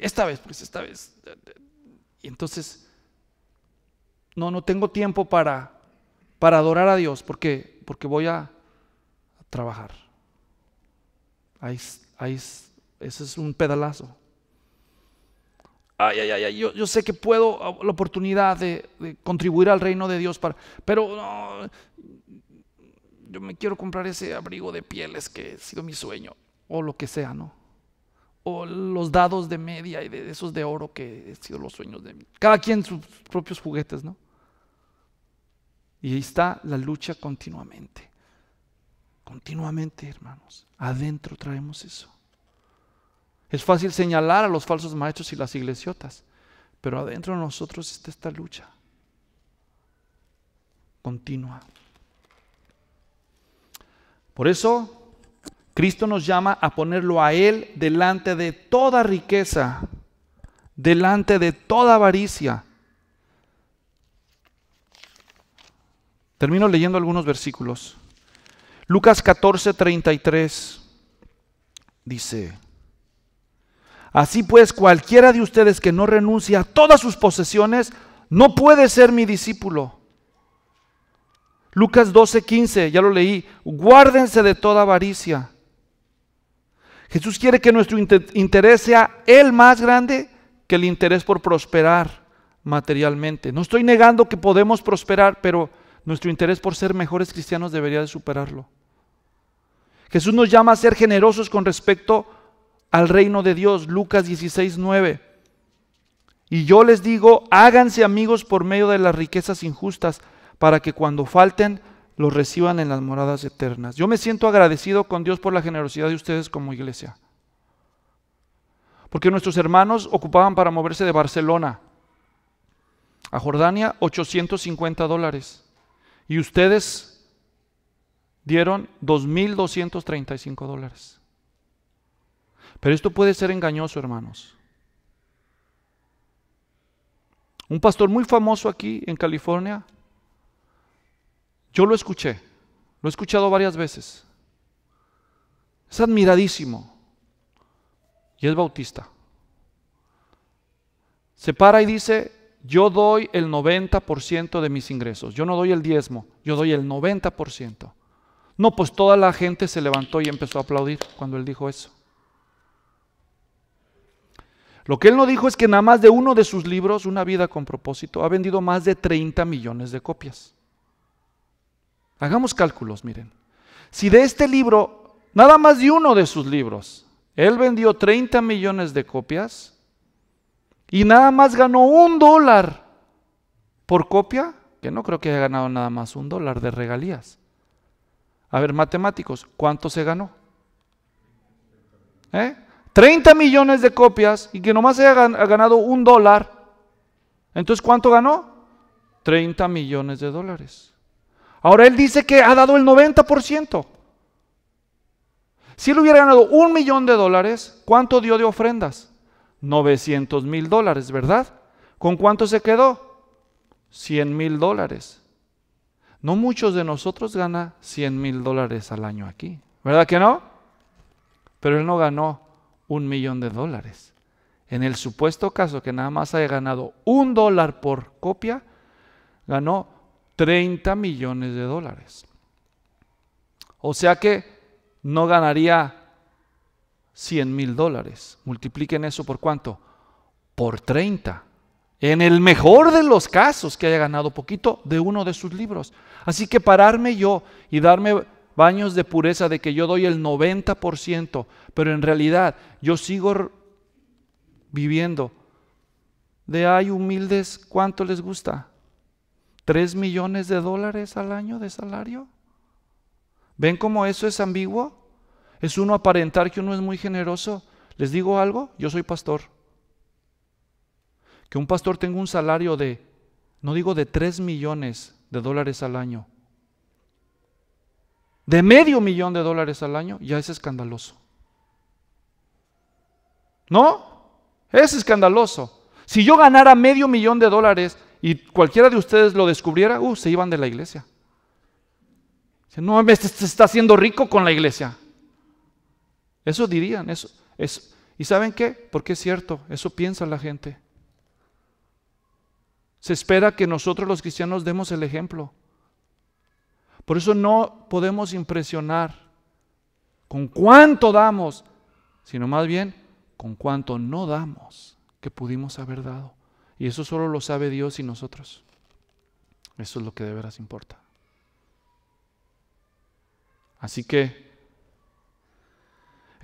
esta vez, pues esta vez, y entonces, no, no tengo tiempo para, para adorar a Dios porque, porque voy a trabajar. Ahí, ese es un pedalazo. Ay, ay, ay, yo, yo, sé que puedo ah, la oportunidad de, contribuir al reino de Dios, para, pero yo me quiero comprar ese abrigo de pieles que ha sido mi sueño, o lo que sea, ¿no? O los dados de media y de esos de oro que han sido los sueños de mí. Cada quien sus propios juguetes, ¿no? Y ahí está la lucha continuamente. Continuamente, hermanos. Adentro traemos eso. Es fácil señalar a los falsos maestros y las iglesiotas, pero adentro de nosotros está esta lucha continua. Por eso, Cristo nos llama a ponerlo a Él delante de toda riqueza, delante de toda avaricia. Termino leyendo algunos versículos. Lucas 14.33 dice, así pues cualquiera de ustedes que no renuncie a todas sus posesiones, no puede ser mi discípulo. Lucas 12, ya lo leí, guárdense de toda avaricia. Jesús quiere que nuestro interés sea el más grande que el interés por prosperar materialmente. No estoy negando que podemos prosperar, pero nuestro interés por ser mejores cristianos debería de superarlo. Jesús nos llama a ser generosos con respecto al reino de Dios, Lucas 16, 9. Y yo les digo, háganse amigos por medio de las riquezas injustas, para que cuando falten los reciban en las moradas eternas. Yo me siento agradecido con Dios por la generosidad de ustedes como iglesia. Porque nuestros hermanos ocupaban para moverse de Barcelona a Jordania 850 dólares. Y ustedes dieron 2.235 dólares. Pero esto puede ser engañoso, hermanos. Un pastor muy famoso aquí en California, yo lo escuché, lo he escuchado varias veces. Es admiradísimo y es bautista. Se para y dice, yo doy el 90% de mis ingresos. Yo no doy el diezmo, yo doy el 90%. No, pues toda la gente se levantó y empezó a aplaudir cuando él dijo eso. Lo que él no dijo es que nada más de uno de sus libros, Una vida con propósito, ha vendido más de 30 millones de copias. Hagamos cálculos, miren. Si de este libro, nada más de uno de sus libros, él vendió 30 millones de copias, y nada más ganó un dólar por copia, que no creo que haya ganado nada más un dólar de regalías. A ver, matemáticos, ¿cuánto se ganó? 30 ¿Eh? millones de copias y que nomás haya ganado un dólar. Entonces, ¿cuánto ganó? 30 millones de dólares. Ahora él dice que ha dado el 90%. Si él hubiera ganado un millón de dólares, ¿cuánto dio de ofrendas? 900 mil dólares, ¿verdad? ¿Con cuánto se quedó? 100 mil dólares. No muchos de nosotros gana 100 mil dólares al año aquí, ¿verdad que no? Pero él no ganó un millón de dólares. En el supuesto caso que nada más haya ganado un dólar por copia, ganó 30 millones de dólares. O sea que no ganaría 100 mil dólares. Multipliquen eso por cuánto? Por 30. En el mejor de los casos que haya ganado poquito de uno de sus libros. Así que pararme yo y darme baños de pureza de que yo doy el 90%, pero en realidad yo sigo viviendo de hay humildes, ¿cuánto les gusta? ¿Tres millones de dólares al año de salario? ¿Ven cómo eso es ambiguo? Es uno aparentar que uno es muy generoso. ¿Les digo algo? Yo soy pastor. Que un pastor tenga un salario de, no digo de 3 millones de dólares al año, de medio millón de dólares al año, ya es escandaloso. ¿No? Es escandaloso. Si yo ganara medio millón de dólares y cualquiera de ustedes lo descubriera, uh, se iban de la iglesia. No, se este, este está haciendo rico con la iglesia. Eso dirían, eso, es ¿Y saben qué? Porque es cierto, eso piensa la gente. Se espera que nosotros los cristianos demos el ejemplo. Por eso no podemos impresionar con cuánto damos, sino más bien con cuánto no damos que pudimos haber dado. Y eso solo lo sabe Dios y nosotros. Eso es lo que de veras importa. Así que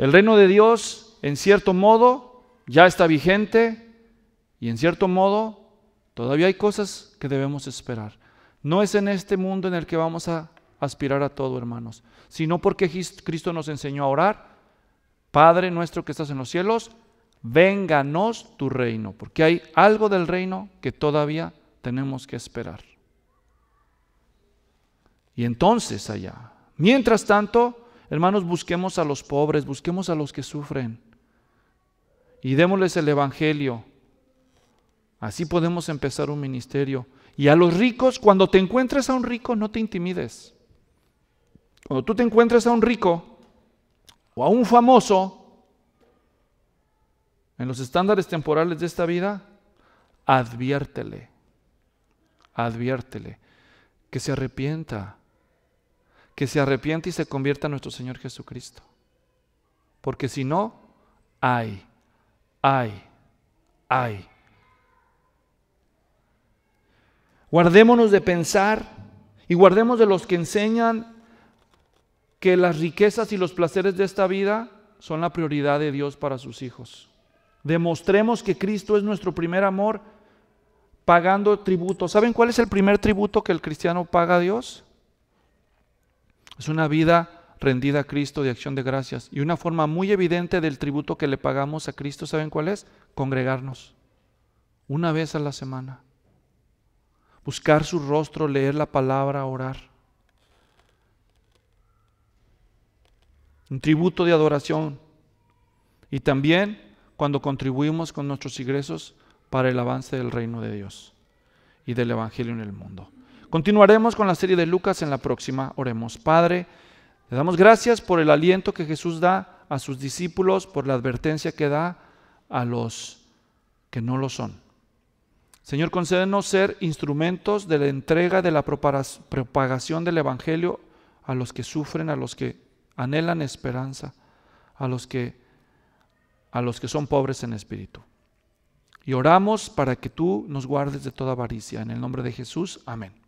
el reino de Dios, en cierto modo, ya está vigente y en cierto modo, todavía hay cosas que debemos esperar. No es en este mundo en el que vamos a aspirar a todo, hermanos, sino porque Cristo nos enseñó a orar, Padre nuestro que estás en los cielos, vénganos tu reino, porque hay algo del reino que todavía tenemos que esperar. Y entonces allá, mientras tanto, Hermanos, busquemos a los pobres, busquemos a los que sufren y démosles el Evangelio. Así podemos empezar un ministerio. Y a los ricos, cuando te encuentres a un rico, no te intimides. Cuando tú te encuentres a un rico o a un famoso, en los estándares temporales de esta vida, adviértele, adviértele que se arrepienta, que se arrepiente y se convierta en nuestro Señor Jesucristo. Porque si no, hay, hay, hay. Guardémonos de pensar y guardemos de los que enseñan que las riquezas y los placeres de esta vida son la prioridad de Dios para sus hijos. Demostremos que Cristo es nuestro primer amor pagando tributo. ¿Saben cuál es el primer tributo que el cristiano paga a Dios? Es una vida rendida a Cristo de acción de gracias. Y una forma muy evidente del tributo que le pagamos a Cristo, ¿saben cuál es? Congregarnos. Una vez a la semana. Buscar su rostro, leer la palabra, orar. Un tributo de adoración. Y también cuando contribuimos con nuestros ingresos para el avance del reino de Dios y del Evangelio en el mundo. Continuaremos con la serie de Lucas en la próxima. Oremos, Padre. Le damos gracias por el aliento que Jesús da a sus discípulos, por la advertencia que da a los que no lo son. Señor, concédenos ser instrumentos de la entrega de la propagación del Evangelio a los que sufren, a los que anhelan esperanza, a los que, a los que son pobres en espíritu. Y oramos para que tú nos guardes de toda avaricia. En el nombre de Jesús, amén.